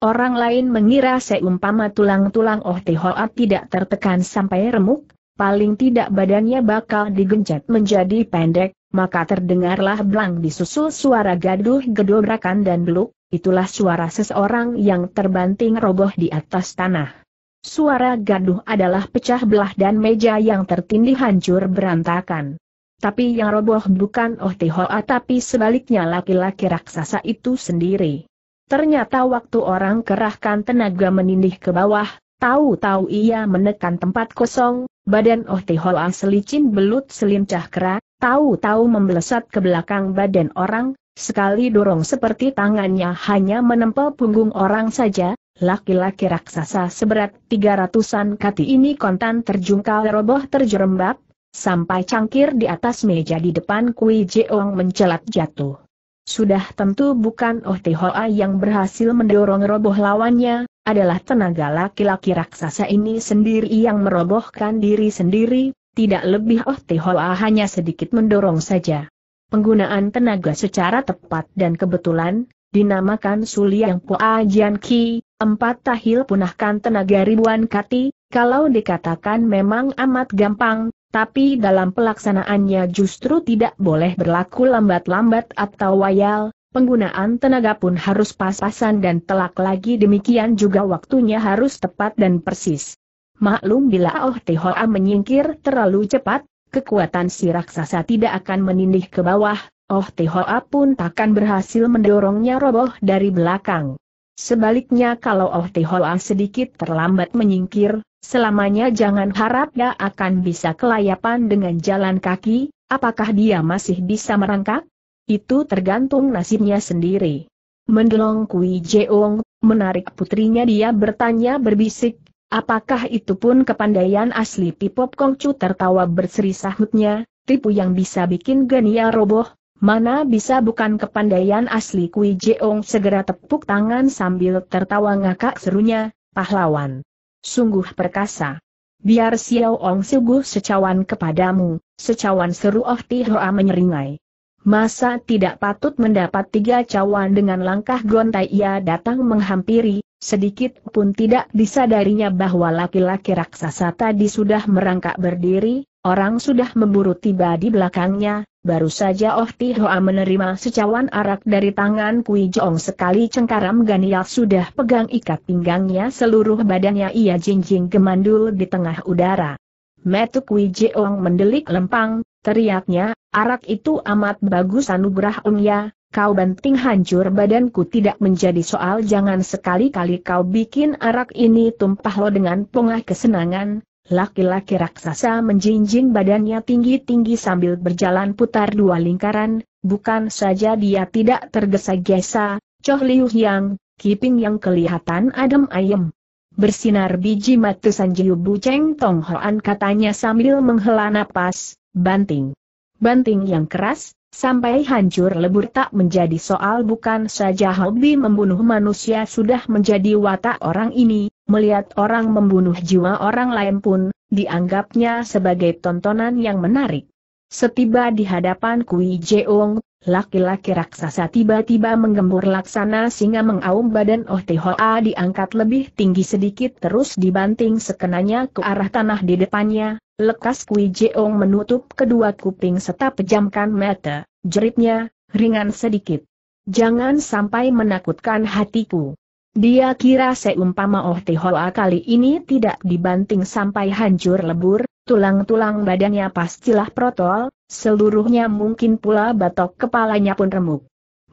Orang lain mengira seumpama tulang-tulang Oh Hoa tidak tertekan sampai remuk, paling tidak badannya bakal digencet menjadi pendek, maka terdengarlah belang disusul suara gaduh gedobrakan dan beluk, itulah suara seseorang yang terbanting roboh di atas tanah. Suara gaduh adalah pecah belah dan meja yang tertindih hancur berantakan. Tapi yang roboh bukan Oh Tihoa ah, tapi sebaliknya laki-laki raksasa itu sendiri. Ternyata waktu orang kerahkan tenaga menindih ke bawah, tahu-tahu ia menekan tempat kosong, badan Oh Tihoa ah, selicin belut selincah kera, tahu-tahu membelesat ke belakang badan orang, sekali dorong seperti tangannya hanya menempel punggung orang saja, laki-laki raksasa seberat tiga ratusan kati ini kontan terjungkal roboh terjerembab, sampai cangkir di atas meja di depan Kui Jeong mencelat jatuh. Sudah tentu bukan Oh Hoa yang berhasil mendorong roboh lawannya, adalah tenaga laki-laki raksasa ini sendiri yang merobohkan diri sendiri, tidak lebih Oh Hoa hanya sedikit mendorong saja. Penggunaan tenaga secara tepat dan kebetulan, dinamakan Suliang Pua Jian Ki, empat tahil punahkan tenaga ribuan kati, kalau dikatakan memang amat gampang, tapi dalam pelaksanaannya justru tidak boleh berlaku lambat-lambat atau wayal, penggunaan tenaga pun harus pas-pasan dan telak lagi demikian juga waktunya harus tepat dan persis. Maklum bila Oh Tehoa menyingkir terlalu cepat, kekuatan si raksasa tidak akan menindih ke bawah, Oh Tehoa pun takkan berhasil mendorongnya roboh dari belakang. Sebaliknya kalau Oh Tehoa sedikit terlambat menyingkir, Selamanya jangan harap dia akan bisa kelayapan dengan jalan kaki, apakah dia masih bisa merangkak? Itu tergantung nasibnya sendiri. Mendelong Kui Jeong, menarik putrinya dia bertanya berbisik, apakah itu pun kepandaian asli Pipop Kongcu tertawa berseri sahutnya, tipu yang bisa bikin genia roboh, Mana bisa bukan kepandaian asli Kui Jeong segera tepuk tangan sambil tertawa ngakak serunya, pahlawan. Sungguh perkasa. Biar Xiao Ong sungguh secawan kepadamu, secawan seru Oh hoa menyeringai. Masa tidak patut mendapat tiga cawan dengan langkah gontai ia datang menghampiri, sedikit pun tidak disadarinya bahwa laki-laki raksasa tadi sudah merangkak berdiri, orang sudah memburu tiba di belakangnya, Baru saja Oh Hoa menerima secawan arak dari tangan Kui Jong sekali cengkaram Ganial sudah pegang ikat pinggangnya seluruh badannya ia jinjing gemandul di tengah udara. Metu Kui Jong mendelik lempang, teriaknya, arak itu amat bagus anugerah Om ya, kau banting hancur badanku tidak menjadi soal jangan sekali-kali kau bikin arak ini tumpah lo dengan pongah kesenangan, Laki-laki raksasa menjinjing badannya tinggi-tinggi sambil berjalan putar dua lingkaran, bukan saja dia tidak tergesa-gesa, Choh Liu Yang, kiping yang kelihatan adem ayem. Bersinar biji mata Sanjiu Bu Cheng Tong Hoan katanya sambil menghela napas, banting. Banting yang keras, Sampai hancur lebur tak menjadi soal bukan saja hobi membunuh manusia sudah menjadi watak orang ini, melihat orang membunuh jiwa orang lain pun, dianggapnya sebagai tontonan yang menarik. Setiba di hadapan Kui Jeong, laki-laki raksasa tiba-tiba menggembur laksana singa mengaum badan Oh Hoa diangkat lebih tinggi sedikit terus dibanting sekenanya ke arah tanah di depannya, lekas Kui Jeong menutup kedua kuping serta pejamkan mata, jeritnya, ringan sedikit. Jangan sampai menakutkan hatiku. Dia kira seumpama Oh Tihoa kali ini tidak dibanting sampai hancur lebur, tulang-tulang badannya pastilah protol, seluruhnya mungkin pula batok kepalanya pun remuk.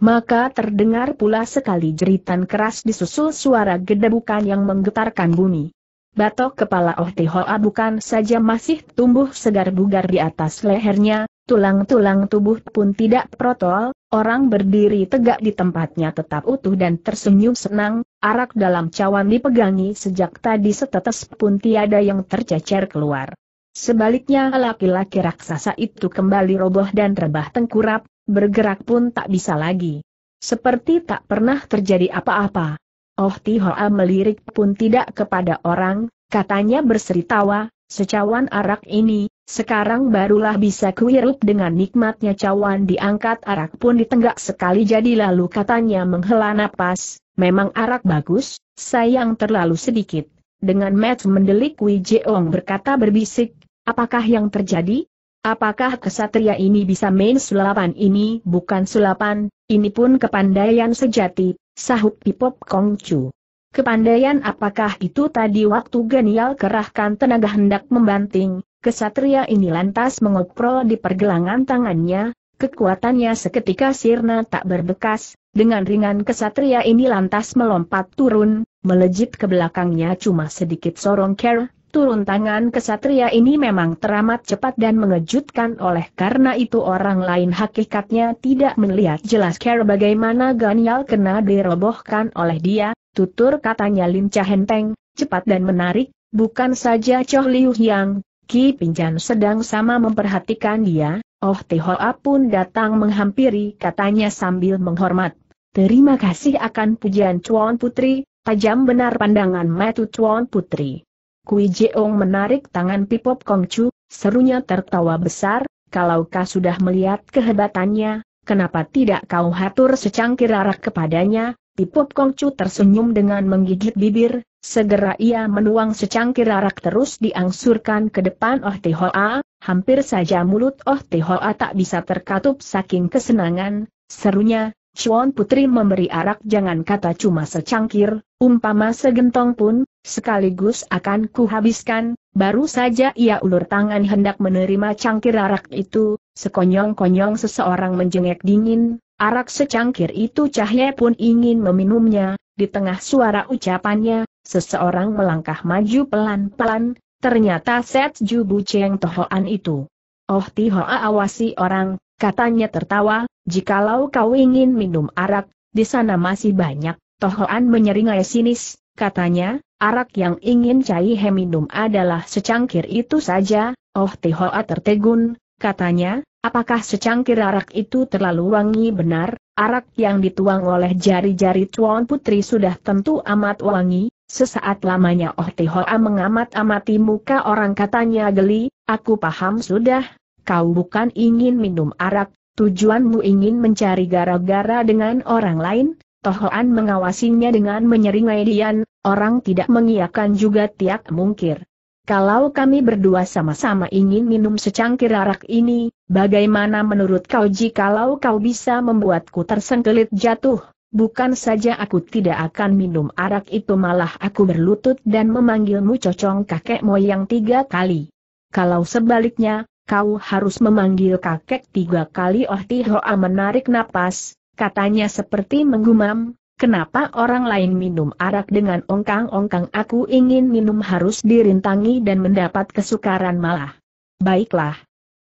Maka terdengar pula sekali jeritan keras disusul suara gedebukan yang menggetarkan bumi. Batok kepala Oh Tihoa bukan saja masih tumbuh segar bugar di atas lehernya, tulang-tulang tubuh pun tidak protol, orang berdiri tegak di tempatnya tetap utuh dan tersenyum senang, arak dalam cawan dipegangi sejak tadi setetes pun tiada yang tercecer keluar. Sebaliknya laki-laki raksasa itu kembali roboh dan rebah tengkurap, bergerak pun tak bisa lagi. Seperti tak pernah terjadi apa-apa. Oh Tihoa melirik pun tidak kepada orang, katanya berseri tawa, secawan arak ini, sekarang barulah bisa kuirup dengan nikmatnya cawan diangkat arak pun ditenggak sekali jadi lalu katanya menghela napas, memang arak bagus, sayang terlalu sedikit. Dengan match mendelik Wei Jeong berkata berbisik, apakah yang terjadi? Apakah kesatria ini bisa main sulapan ini bukan sulapan, ini pun kepandaian sejati, sahut Pipop Kongcu. Kepandaian apakah itu tadi waktu genial kerahkan tenaga hendak membanting, kesatria ini lantas mengoprol di pergelangan tangannya, kekuatannya seketika sirna tak berbekas, dengan ringan kesatria ini lantas melompat turun, melejit ke belakangnya cuma sedikit sorong care, turun tangan kesatria ini memang teramat cepat dan mengejutkan oleh karena itu orang lain hakikatnya tidak melihat jelas care bagaimana Ganyal kena dirobohkan oleh dia, tutur katanya lincah henteng, cepat dan menarik, bukan saja Choh Liu Yang, Ki Pinjan sedang sama memperhatikan dia, Oh Tehoa pun datang menghampiri katanya sambil menghormat. Terima kasih akan pujian Cuan Putri, tajam benar pandangan Matu Cuan Putri. Kui Jeong menarik tangan Pipop Kongcu, serunya tertawa besar, kalau kau sudah melihat kehebatannya, kenapa tidak kau hatur secangkir arak kepadanya, Pipop Kongcu tersenyum dengan menggigit bibir, Segera ia menuang secangkir arak terus diangsurkan ke depan Oh Hoa hampir saja mulut Oh Hoa tak bisa terkatup saking kesenangan, serunya, Chuan Putri memberi arak jangan kata cuma secangkir, umpama segentong pun, sekaligus akan kuhabiskan, baru saja ia ulur tangan hendak menerima cangkir arak itu, sekonyong-konyong seseorang menjengek dingin, arak secangkir itu cahaya pun ingin meminumnya, di tengah suara ucapannya, Seseorang melangkah maju pelan-pelan, ternyata Set Jubu Cheng Tohoan itu. Oh Tihoa awasi orang, katanya tertawa, jikalau kau ingin minum arak, di sana masih banyak. Tohoan menyeringai sinis, katanya, arak yang ingin Cai He minum adalah secangkir itu saja. Oh Tihoa tertegun, katanya, apakah secangkir arak itu terlalu wangi benar? Arak yang dituang oleh jari-jari Tuan Putri sudah tentu amat wangi, sesaat lamanya Oh Tihoa mengamat-amati muka orang katanya geli, aku paham sudah, kau bukan ingin minum arak, tujuanmu ingin mencari gara-gara dengan orang lain, Tohoan mengawasinya dengan menyeringai dian, orang tidak mengiakan juga tiak mungkir. Kalau kami berdua sama-sama ingin minum secangkir arak ini, bagaimana menurut kau jikalau kau bisa membuatku tersengkelit jatuh? Bukan saja aku tidak akan minum arak itu malah aku berlutut dan memanggilmu cocong kakek moyang tiga kali. Kalau sebaliknya, kau harus memanggil kakek tiga kali Oh Tihoa menarik napas, katanya seperti menggumam, Kenapa orang lain minum arak dengan ongkang-ongkang aku ingin minum harus dirintangi dan mendapat kesukaran malah. Baiklah.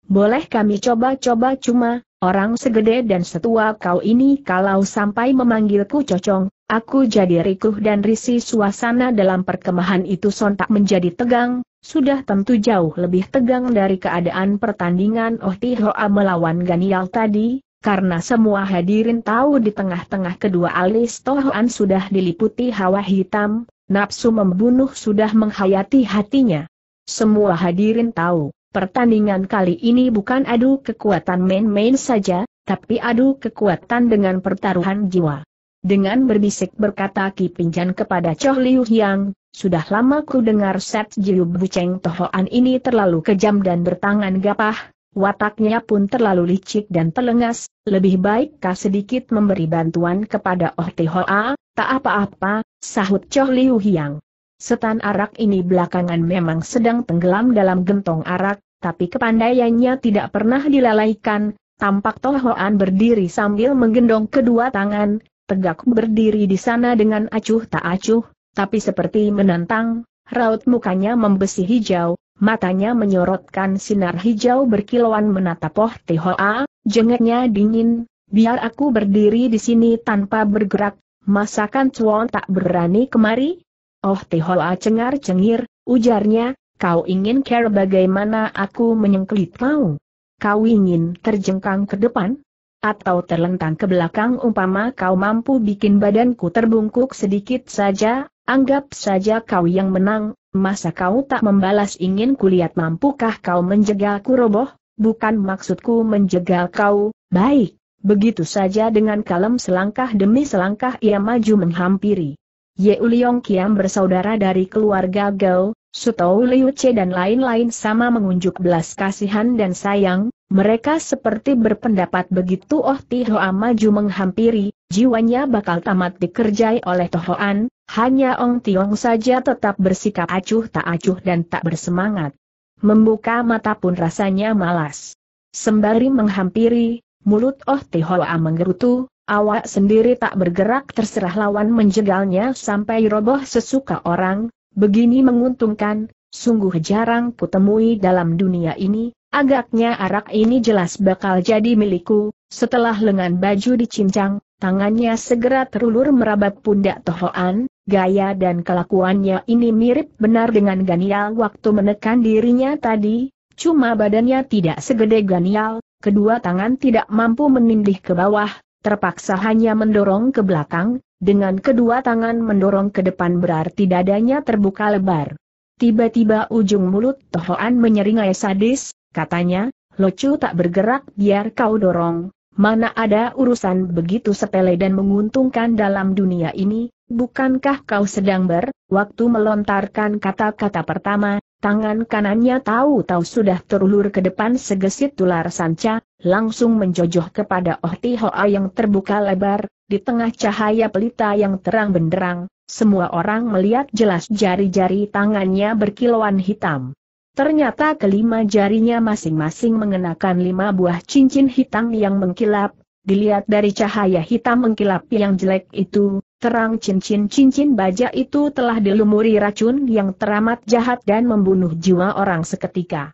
Boleh kami coba-coba cuma, orang segede dan setua kau ini kalau sampai memanggilku cocong, aku jadi rikuh dan risi suasana dalam perkemahan itu sontak menjadi tegang, sudah tentu jauh lebih tegang dari keadaan pertandingan Ohtihoa melawan Ganial tadi, karena semua hadirin tahu di tengah-tengah kedua alis Tohoan sudah diliputi hawa hitam, nafsu membunuh sudah menghayati hatinya. Semua hadirin tahu, pertandingan kali ini bukan adu kekuatan main-main saja, tapi adu kekuatan dengan pertaruhan jiwa. Dengan berbisik berkata Ki Pinjan kepada Choh Liu Hyang, sudah lama ku dengar set Jiu Buceng Tohoan ini terlalu kejam dan bertangan gapah, Wataknya pun terlalu licik dan telengas, lebih baik kau sedikit memberi bantuan kepada Oh Tihoa, tak apa-apa, sahut Choh Liu Hiang. Setan arak ini belakangan memang sedang tenggelam dalam gentong arak, tapi kepandaiannya tidak pernah dilalaikan, tampak Toh berdiri sambil menggendong kedua tangan, tegak berdiri di sana dengan acuh tak acuh, tapi seperti menentang, raut mukanya membesi hijau, Matanya menyorotkan sinar hijau berkilauan menatap Oh Tihoa, jengeknya dingin, biar aku berdiri di sini tanpa bergerak, masakan cuan tak berani kemari? Oh Tihoa cengar-cengir, ujarnya, kau ingin care bagaimana aku menyengkelit kau? Kau ingin terjengkang ke depan? Atau terlentang ke belakang umpama kau mampu bikin badanku terbungkuk sedikit saja, anggap saja kau yang menang, masa kau tak membalas ingin kulihat mampukah kau menjegalku roboh? Bukan maksudku menjegal kau, baik. Begitu saja dengan kalem selangkah demi selangkah ia maju menghampiri. Ye Uliong Kiam bersaudara dari keluarga Gao, Sutou Liu Che dan lain-lain sama mengunjuk belas kasihan dan sayang, mereka seperti berpendapat begitu Oh Tihoa maju menghampiri, jiwanya bakal tamat dikerjai oleh Tohoan, hanya Ong Tiong saja tetap bersikap acuh tak acuh dan tak bersemangat. Membuka mata pun rasanya malas. Sembari menghampiri, mulut Oh Tihoa menggerutu, awak sendiri tak bergerak terserah lawan menjegalnya sampai roboh sesuka orang, begini menguntungkan, sungguh jarang kutemui dalam dunia ini, agaknya arak ini jelas bakal jadi milikku, setelah lengan baju dicincang, tangannya segera terulur merabat pundak Tohoan, gaya dan kelakuannya ini mirip benar dengan Ganial waktu menekan dirinya tadi, cuma badannya tidak segede Ganial, kedua tangan tidak mampu menindih ke bawah, terpaksa hanya mendorong ke belakang, dengan kedua tangan mendorong ke depan berarti dadanya terbuka lebar. Tiba-tiba ujung mulut Tohoan menyeringai sadis, katanya, Locu tak bergerak biar kau dorong. Mana ada urusan begitu sepele dan menguntungkan dalam dunia ini, bukankah kau sedang ber, waktu melontarkan kata-kata pertama, tangan kanannya tahu-tahu sudah terulur ke depan segesit tular sanca, langsung menjojoh kepada Oh Tihoa yang terbuka lebar, di tengah cahaya pelita yang terang benderang, semua orang melihat jelas jari-jari tangannya berkilauan hitam. Ternyata kelima jarinya masing-masing mengenakan lima buah cincin hitam yang mengkilap, dilihat dari cahaya hitam mengkilap yang jelek itu, terang cincin-cincin baja itu telah dilumuri racun yang teramat jahat dan membunuh jiwa orang seketika.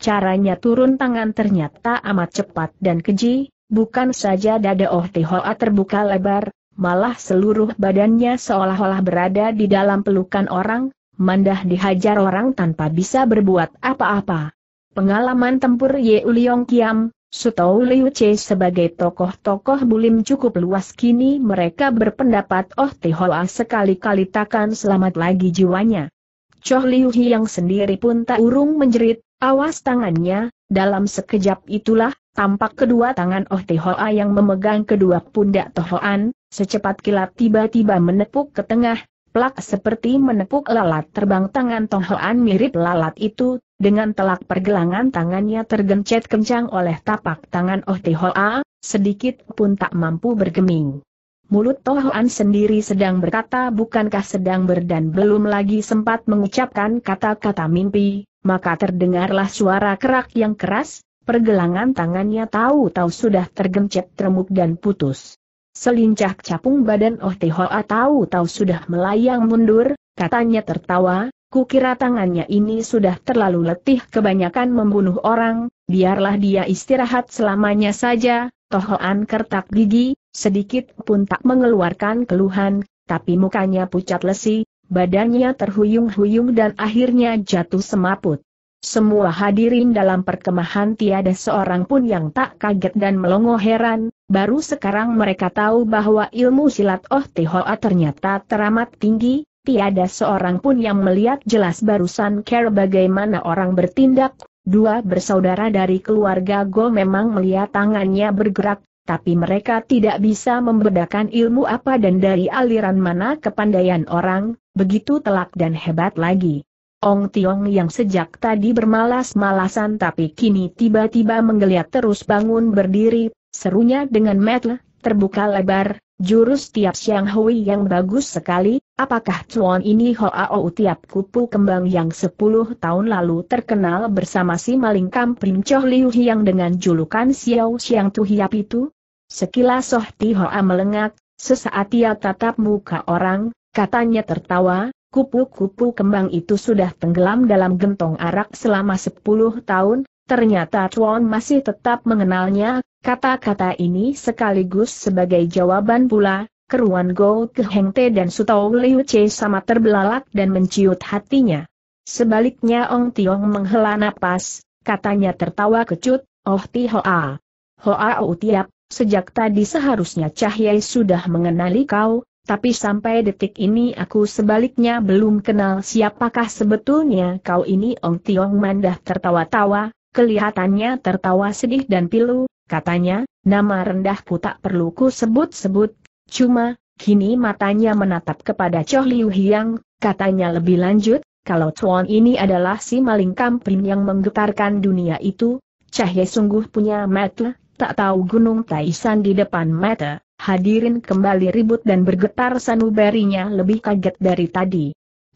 Caranya turun tangan ternyata amat cepat dan keji, bukan saja dada Oh Tehoa terbuka lebar, malah seluruh badannya seolah-olah berada di dalam pelukan orang, mandah dihajar orang tanpa bisa berbuat apa-apa. Pengalaman tempur Ye Uliong Kiam, Sutou Liu Che sebagai tokoh-tokoh bulim cukup luas kini mereka berpendapat Oh Te Hoa sekali-kali takkan selamat lagi jiwanya. Choh Liu yang sendiri pun tak urung menjerit, awas tangannya, dalam sekejap itulah, tampak kedua tangan Oh Te Hoa yang memegang kedua pundak Tohoan, Secepat kilat tiba-tiba menepuk ke tengah, plak seperti menepuk lalat terbang tangan Tong mirip lalat itu, dengan telak pergelangan tangannya tergencet kencang oleh tapak tangan Oh sedikit pun tak mampu bergeming. Mulut Tohoan sendiri sedang berkata bukankah sedang berdan belum lagi sempat mengucapkan kata-kata mimpi, maka terdengarlah suara kerak yang keras, pergelangan tangannya tahu-tahu sudah tergencet remuk dan putus. Selincah capung badan Oh Tehoa tahu-tahu sudah melayang mundur, katanya tertawa, kukira tangannya ini sudah terlalu letih kebanyakan membunuh orang, biarlah dia istirahat selamanya saja, Tohoan kertak gigi, sedikit pun tak mengeluarkan keluhan, tapi mukanya pucat lesi, badannya terhuyung-huyung dan akhirnya jatuh semaput. Semua hadirin dalam perkemahan tiada seorang pun yang tak kaget dan melongo heran, baru sekarang mereka tahu bahwa ilmu silat Oh Hoa ternyata teramat tinggi, tiada seorang pun yang melihat jelas barusan care bagaimana orang bertindak, dua bersaudara dari keluarga Go memang melihat tangannya bergerak, tapi mereka tidak bisa membedakan ilmu apa dan dari aliran mana kepandaian orang, begitu telak dan hebat lagi. Ong Tiong yang sejak tadi bermalas-malasan tapi kini tiba-tiba menggeliat terus bangun berdiri, serunya dengan metel, terbuka lebar, jurus tiap siang hui yang bagus sekali, apakah cuan ini O tiap kupu kembang yang 10 tahun lalu terkenal bersama si maling kampring Choh Liu Hiang dengan julukan Xiao Siang Tu Hiap itu? Sekilas Soh Ti Hoa melengak, sesaat ia tatap muka orang, katanya tertawa, kupu-kupu kembang itu sudah tenggelam dalam gentong arak selama 10 tahun, ternyata Chuan masih tetap mengenalnya, kata-kata ini sekaligus sebagai jawaban pula, keruan Go Kehengte dan Sutau Liu Che sama terbelalak dan menciut hatinya. Sebaliknya Ong Tiong menghela napas, katanya tertawa kecut, oh ti hoa. Hoa tiap, sejak tadi seharusnya Cahyai sudah mengenali kau, tapi sampai detik ini aku sebaliknya belum kenal siapakah sebetulnya kau ini Ong Tiong Mandah tertawa-tawa, kelihatannya tertawa sedih dan pilu, katanya, nama rendahku tak perlu ku sebut-sebut, cuma, kini matanya menatap kepada Choh Liu Hiang, katanya lebih lanjut, kalau Chuan ini adalah si maling kampling yang menggetarkan dunia itu, Cahye sungguh punya mata, tak tahu gunung Taisan di depan mata. Hadirin kembali ribut dan bergetar sanubarinya lebih kaget dari tadi.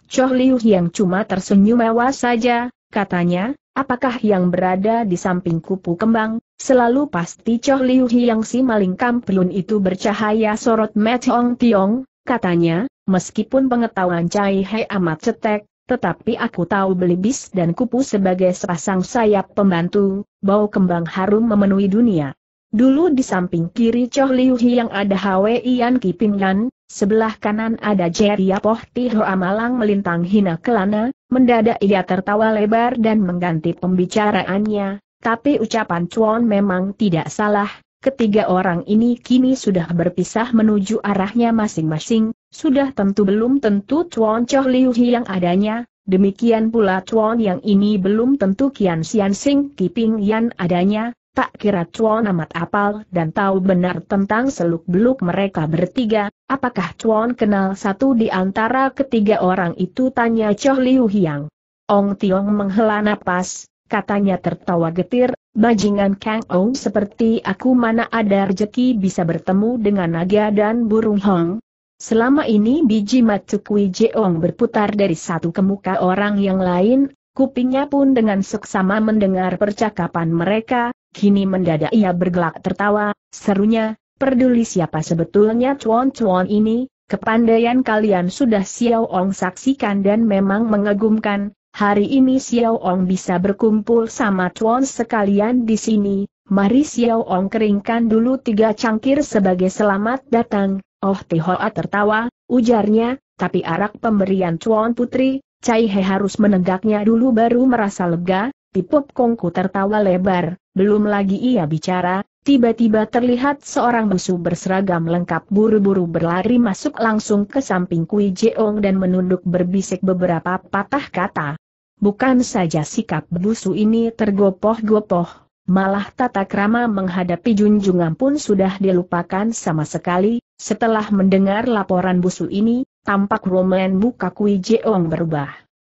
Choh Liu yang cuma tersenyum mewah saja, katanya, apakah yang berada di samping kupu kembang, selalu pasti Choh Liu yang si maling kampiun itu bercahaya sorot Metong Tiong, katanya, meskipun pengetahuan Cai He amat cetek, tetapi aku tahu belibis dan kupu sebagai sepasang sayap pembantu, bau kembang harum memenuhi dunia. Dulu di samping kiri Choh Liu yang ada Hwi Yan Kipingyan, sebelah kanan ada Jeria Poh Tiho Amalang melintang hina kelana, mendadak ia tertawa lebar dan mengganti pembicaraannya, tapi ucapan Chuan memang tidak salah, Ketiga orang ini kini sudah berpisah menuju arahnya masing-masing, sudah tentu belum tentu Chuan Choh Liu yang adanya, demikian pula Chuan yang ini belum tentu Kian Sian Sing Kiping Yan adanya, Tak kira Chuan amat apal dan tahu benar tentang seluk-beluk mereka bertiga, apakah Chuan kenal satu di antara ketiga orang itu tanya Choh Liu Hiang. Ong Tiong menghela napas, katanya tertawa getir, bajingan Kang Ong seperti aku mana ada rejeki bisa bertemu dengan naga dan burung hong. Selama ini biji matu kui jeong berputar dari satu ke muka orang yang lain, kupingnya pun dengan seksama mendengar percakapan mereka, Kini mendadak ia bergelak tertawa, serunya, peduli siapa sebetulnya cuan-cuan ini, kepandaian kalian sudah Xiao Ong saksikan dan memang mengagumkan, hari ini Xiao Ong bisa berkumpul sama cuan sekalian di sini, mari Xiao Ong keringkan dulu tiga cangkir sebagai selamat datang, oh Tihoa tertawa, ujarnya, tapi arak pemberian cuan putri, Cai He harus menegaknya dulu baru merasa lega, tipup Kongku tertawa lebar, belum lagi ia bicara, tiba-tiba terlihat seorang musuh berseragam lengkap buru-buru berlari masuk langsung ke samping Kui Jeong dan menunduk berbisik beberapa patah kata. Bukan saja sikap busu ini tergopoh-gopoh, malah tata krama menghadapi junjungan pun sudah dilupakan sama sekali, setelah mendengar laporan busu ini, tampak Roman buka Kui Jeong berubah.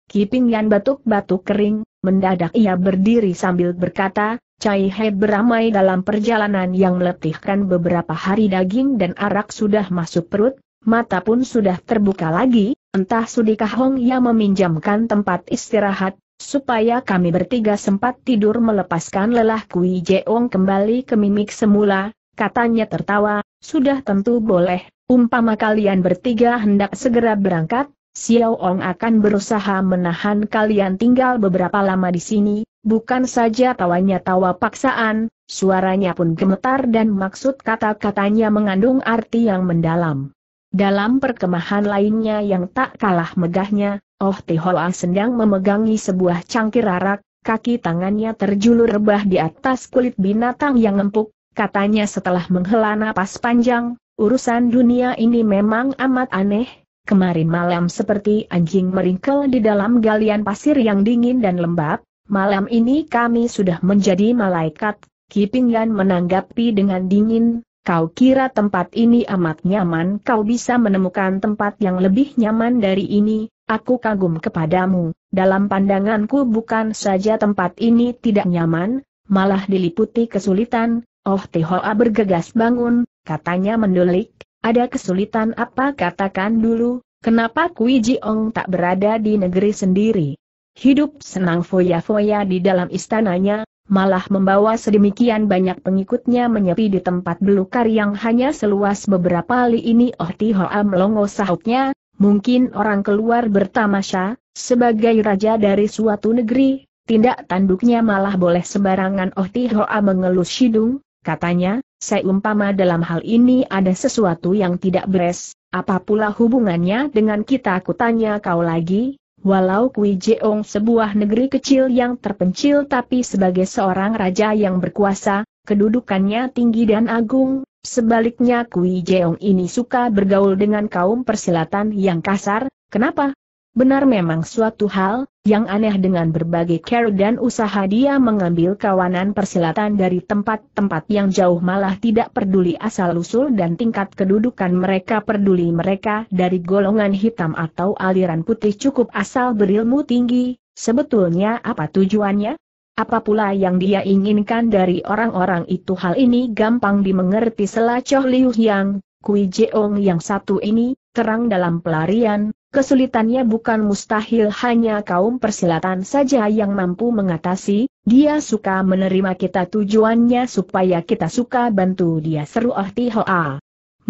Kiping Yan batuk-batuk kering, mendadak ia berdiri sambil berkata, Cai He beramai dalam perjalanan yang meletihkan beberapa hari daging dan arak sudah masuk perut, mata pun sudah terbuka lagi, entah sudikah Hong yang meminjamkan tempat istirahat, supaya kami bertiga sempat tidur melepaskan lelah Kui Jeong kembali ke mimik semula, katanya tertawa, sudah tentu boleh, umpama kalian bertiga hendak segera berangkat, Xiao Ong akan berusaha menahan kalian tinggal beberapa lama di sini, Bukan saja tawanya tawa paksaan, suaranya pun gemetar dan maksud kata-katanya mengandung arti yang mendalam. Dalam perkemahan lainnya yang tak kalah megahnya, Oh Tihoa sedang memegangi sebuah cangkir arak, kaki tangannya terjulur rebah di atas kulit binatang yang empuk, katanya setelah menghela napas panjang, urusan dunia ini memang amat aneh, kemarin malam seperti anjing meringkel di dalam galian pasir yang dingin dan lembab, Malam ini kami sudah menjadi malaikat, Kippingan menanggapi dengan dingin, kau kira tempat ini amat nyaman kau bisa menemukan tempat yang lebih nyaman dari ini, aku kagum kepadamu, dalam pandanganku bukan saja tempat ini tidak nyaman, malah diliputi kesulitan, oh Tehoa bergegas bangun, katanya mendulik. ada kesulitan apa katakan dulu, kenapa Kui Jiong tak berada di negeri sendiri? Hidup senang foya-foya di dalam istananya, malah membawa sedemikian banyak pengikutnya menyepi di tempat belukar yang hanya seluas beberapa li ini Oh Hoa melongo sahutnya, mungkin orang keluar bertamasya, sebagai raja dari suatu negeri, tindak tanduknya malah boleh sembarangan Oh Hoa mengelus hidung, katanya, saya umpama dalam hal ini ada sesuatu yang tidak beres, apa pula hubungannya dengan kita Kutanya kau lagi, Walau Kui Jeong sebuah negeri kecil yang terpencil tapi sebagai seorang raja yang berkuasa, kedudukannya tinggi dan agung, sebaliknya Kui Jeong ini suka bergaul dengan kaum persilatan yang kasar, kenapa? Benar memang suatu hal, yang aneh dengan berbagai care dan usaha dia mengambil kawanan persilatan dari tempat-tempat yang jauh malah tidak peduli asal-usul dan tingkat kedudukan mereka peduli mereka dari golongan hitam atau aliran putih cukup asal berilmu tinggi, sebetulnya apa tujuannya? Apa pula yang dia inginkan dari orang-orang itu hal ini gampang dimengerti selacoh liuh Yang, Kui Jeong yang satu ini, terang dalam pelarian, kesulitannya bukan mustahil hanya kaum persilatan saja yang mampu mengatasi, dia suka menerima kita tujuannya supaya kita suka bantu dia seru oh ah, tihoa.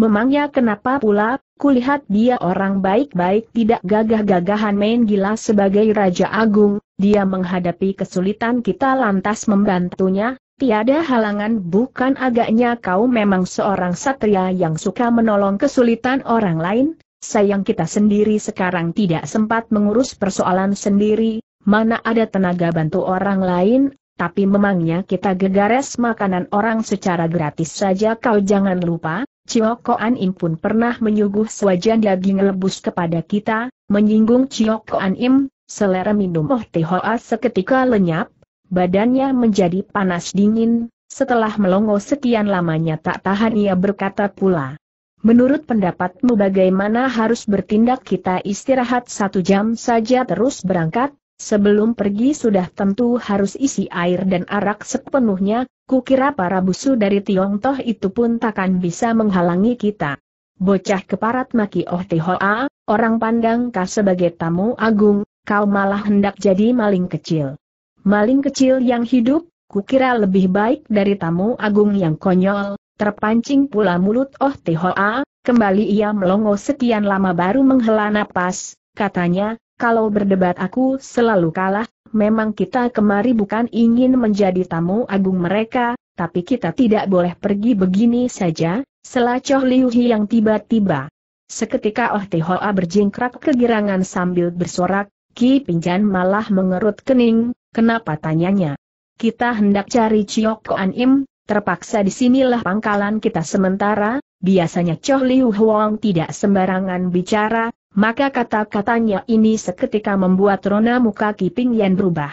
Memangnya kenapa pula, kulihat dia orang baik-baik tidak gagah-gagahan main gila sebagai Raja Agung, dia menghadapi kesulitan kita lantas membantunya, tiada halangan bukan agaknya kau memang seorang satria yang suka menolong kesulitan orang lain, sayang kita sendiri sekarang tidak sempat mengurus persoalan sendiri, mana ada tenaga bantu orang lain, tapi memangnya kita gegares makanan orang secara gratis saja kau jangan lupa, Cio An Im pun pernah menyuguh sewajan daging lebus kepada kita, menyinggung Cio An Im, selera minum Oh Hoa seketika lenyap, badannya menjadi panas dingin, setelah melongo sekian lamanya tak tahan ia berkata pula. Menurut pendapatmu bagaimana harus bertindak kita istirahat satu jam saja terus berangkat? Sebelum pergi sudah tentu harus isi air dan arak sepenuhnya, kukira para busu dari Toh itu pun takkan bisa menghalangi kita. Bocah keparat maki Oh Tihoa, orang pandang kau sebagai tamu agung, kau malah hendak jadi maling kecil. Maling kecil yang hidup, kukira lebih baik dari tamu agung yang konyol, Terpancing pula mulut Oh Tihoa, kembali ia melongo sekian lama baru menghela napas, katanya, kalau berdebat aku selalu kalah, memang kita kemari bukan ingin menjadi tamu agung mereka, tapi kita tidak boleh pergi begini saja, selacoh Liu Hi yang tiba-tiba. Seketika Oh Tihoa berjingkrak kegirangan sambil bersorak, Ki Pinjan malah mengerut kening, kenapa tanyanya? Kita hendak cari Ciok Koan Im, Terpaksa disinilah pangkalan kita sementara, biasanya Choh Liu Huang tidak sembarangan bicara, maka kata-katanya ini seketika membuat rona muka Kiping Yan berubah.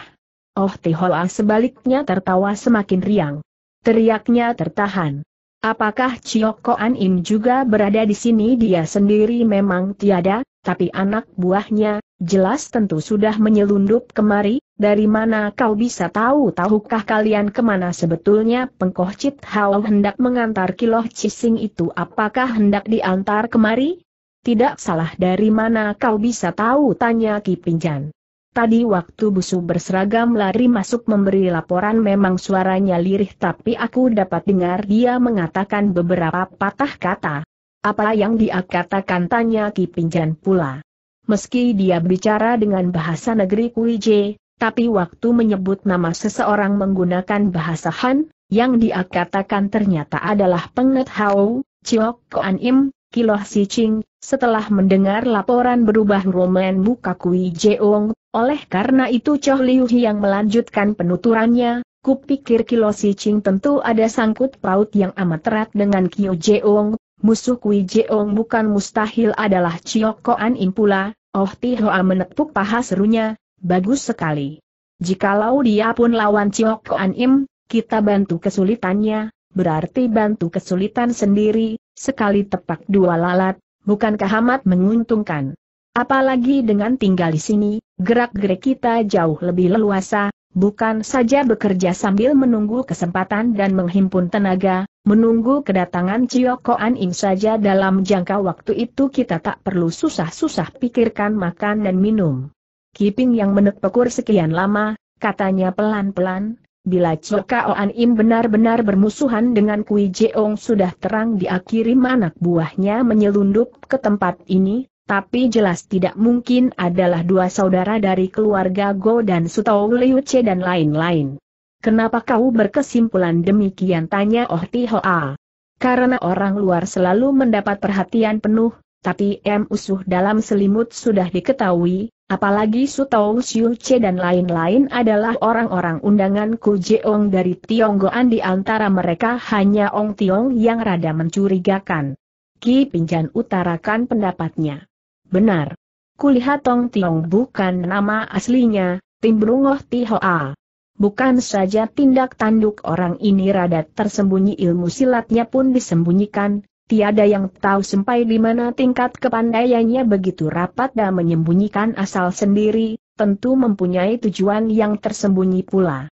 Oh Tihoa sebaliknya tertawa semakin riang. Teriaknya tertahan. Apakah Chiok Koan Im juga berada di sini dia sendiri memang tiada, tapi anak buahnya, jelas tentu sudah menyelundup kemari, dari mana kau bisa tahu tahukah kalian kemana sebetulnya pengkoh hal Hao hendak mengantar kiloh Cising itu apakah hendak diantar kemari? Tidak salah dari mana kau bisa tahu tanya Ki Pinjan. Tadi waktu busu berseragam lari masuk memberi laporan memang suaranya lirih tapi aku dapat dengar dia mengatakan beberapa patah kata. Apa yang dia katakan tanya Ki Pinjan pula. Meski dia bicara dengan bahasa negeri Kuije, tapi waktu menyebut nama seseorang menggunakan bahasa Han, yang dia katakan ternyata adalah Penget Hao, Chiok Koan Im, Kiloh Si Ching, setelah mendengar laporan berubah roman buka Kui Ong oleh karena itu Choh Liu yang melanjutkan penuturannya, kupikir Kilo Si Ching tentu ada sangkut paut yang amat erat dengan Kyo Jeong, musuh Kui Jeong bukan mustahil adalah Chiok Koan Impula, Oh Ti Hoa menepuk paha serunya, bagus sekali. Jikalau dia pun lawan Chiok Im, kita bantu kesulitannya, berarti bantu kesulitan sendiri, sekali tepak dua lalat, bukankah amat menguntungkan. Apalagi dengan tinggal di sini, gerak-gerik kita jauh lebih leluasa, bukan saja bekerja sambil menunggu kesempatan dan menghimpun tenaga, menunggu kedatangan Ciokoan Im saja dalam jangka waktu itu kita tak perlu susah-susah pikirkan makan dan minum. Kiping yang menekpekur sekian lama, katanya pelan-pelan, bila Ciokoan Im benar-benar bermusuhan dengan Kui Jeong sudah terang diakhiri manak buahnya menyelundup ke tempat ini, tapi jelas tidak mungkin adalah dua saudara dari keluarga Go dan Sutou Liu Che dan lain-lain. Kenapa kau berkesimpulan demikian tanya Oh Hoa? Karena orang luar selalu mendapat perhatian penuh, tapi M. Usuh dalam selimut sudah diketahui, apalagi Sutou Siu Che dan lain-lain adalah orang-orang undangan Ku Jeong dari Tionggoan di antara mereka hanya Ong Tiong yang rada mencurigakan. Ki Pinjan utarakan pendapatnya. Benar. Kulihat Tong Tiong bukan nama aslinya, Timbrungoh Brungoh Tihoa. Bukan saja tindak tanduk orang ini rada tersembunyi ilmu silatnya pun disembunyikan, tiada yang tahu sampai di mana tingkat kepandaiannya begitu rapat dan menyembunyikan asal sendiri, tentu mempunyai tujuan yang tersembunyi pula.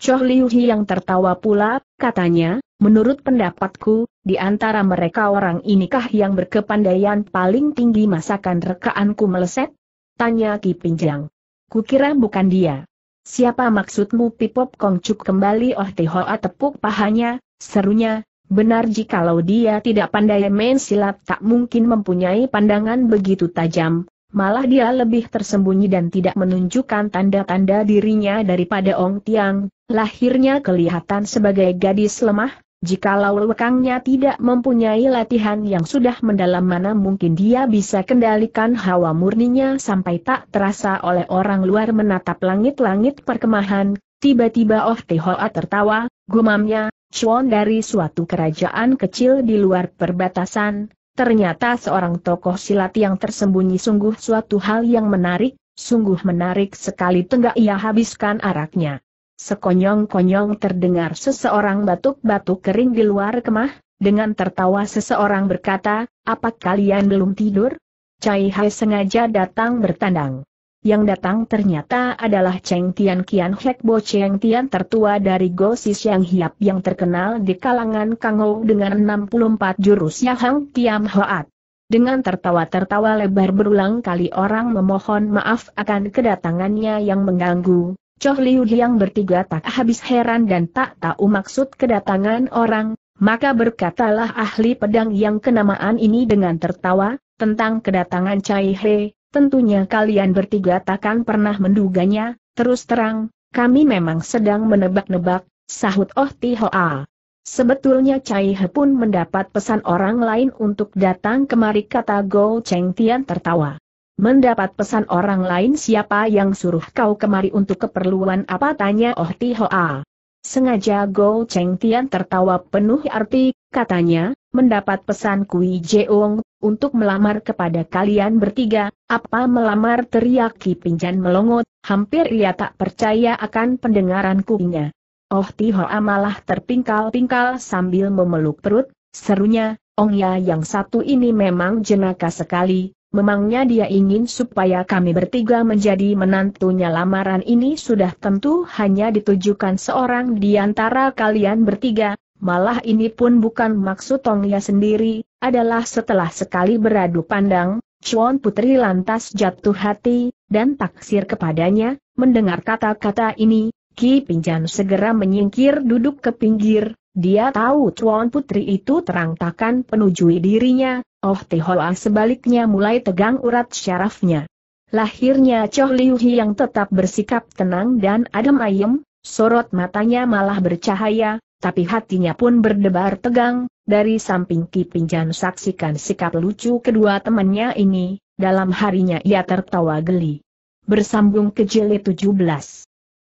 Choh Liu Hi yang tertawa pula, katanya, menurut pendapatku, di antara mereka orang inikah yang berkepandaian paling tinggi masakan rekaanku meleset? Tanya Ki Pinjang. Kukira bukan dia. Siapa maksudmu Pipop Kongcuk kembali Oh Hoa tepuk pahanya, serunya, benar jikalau dia tidak pandai main silat tak mungkin mempunyai pandangan begitu tajam, Malah dia lebih tersembunyi dan tidak menunjukkan tanda-tanda dirinya daripada Ong Tiang, lahirnya kelihatan sebagai gadis lemah, jikalau lekangnya tidak mempunyai latihan yang sudah mendalam mana mungkin dia bisa kendalikan hawa murninya sampai tak terasa oleh orang luar menatap langit-langit perkemahan, tiba-tiba Oh Tehoa tertawa, gumamnya, Chuan dari suatu kerajaan kecil di luar perbatasan, Ternyata seorang tokoh silat yang tersembunyi sungguh suatu hal yang menarik, sungguh menarik sekali tenggak ia habiskan araknya. Sekonyong-konyong terdengar seseorang batuk-batuk kering di luar kemah, dengan tertawa seseorang berkata, apa kalian belum tidur? Cai Hai sengaja datang bertandang. Yang datang ternyata adalah Cheng Tian Kian Hek Bo Cheng Tian tertua dari Gosis Yang Hiap yang terkenal di kalangan Kangou dengan 64 jurus Yahang Tiam Hoat. Dengan tertawa-tertawa lebar berulang kali orang memohon maaf akan kedatangannya yang mengganggu. Choh Liu yang bertiga tak habis heran dan tak tahu maksud kedatangan orang, maka berkatalah ahli pedang yang kenamaan ini dengan tertawa, tentang kedatangan Cai He, Tentunya kalian bertiga takkan pernah menduganya, terus terang, kami memang sedang menebak-nebak, sahut Oh Tihoa. Sebetulnya Cai He pun mendapat pesan orang lain untuk datang kemari kata Go Cheng Tian tertawa. Mendapat pesan orang lain siapa yang suruh kau kemari untuk keperluan apa tanya Oh Tihoa. Sengaja Go Cheng Tian tertawa penuh arti, katanya, mendapat pesan Kui Jeong, untuk melamar kepada kalian bertiga, apa melamar teriak Ki Pinjan melongot, hampir ia tak percaya akan pendengaran kupingnya. Oh Tihoa malah terpingkal-pingkal sambil memeluk perut, serunya, Ong ya, yang satu ini memang jenaka sekali, memangnya dia ingin supaya kami bertiga menjadi menantunya lamaran ini sudah tentu hanya ditujukan seorang di antara kalian bertiga, malah ini pun bukan maksud Ong Ya sendiri, adalah setelah sekali beradu pandang, Chuan Putri lantas jatuh hati, dan taksir kepadanya, mendengar kata-kata ini, Ki Pinjan segera menyingkir duduk ke pinggir, dia tahu Chuan Putri itu terang takkan penujui dirinya, Oh Tihoa sebaliknya mulai tegang urat syarafnya. Lahirnya Choh Liu yang tetap bersikap tenang dan adem ayem, sorot matanya malah bercahaya, tapi hatinya pun berdebar tegang, dari samping Kipinjan saksikan sikap lucu kedua temannya ini, dalam harinya ia tertawa geli. Bersambung ke jilid 17.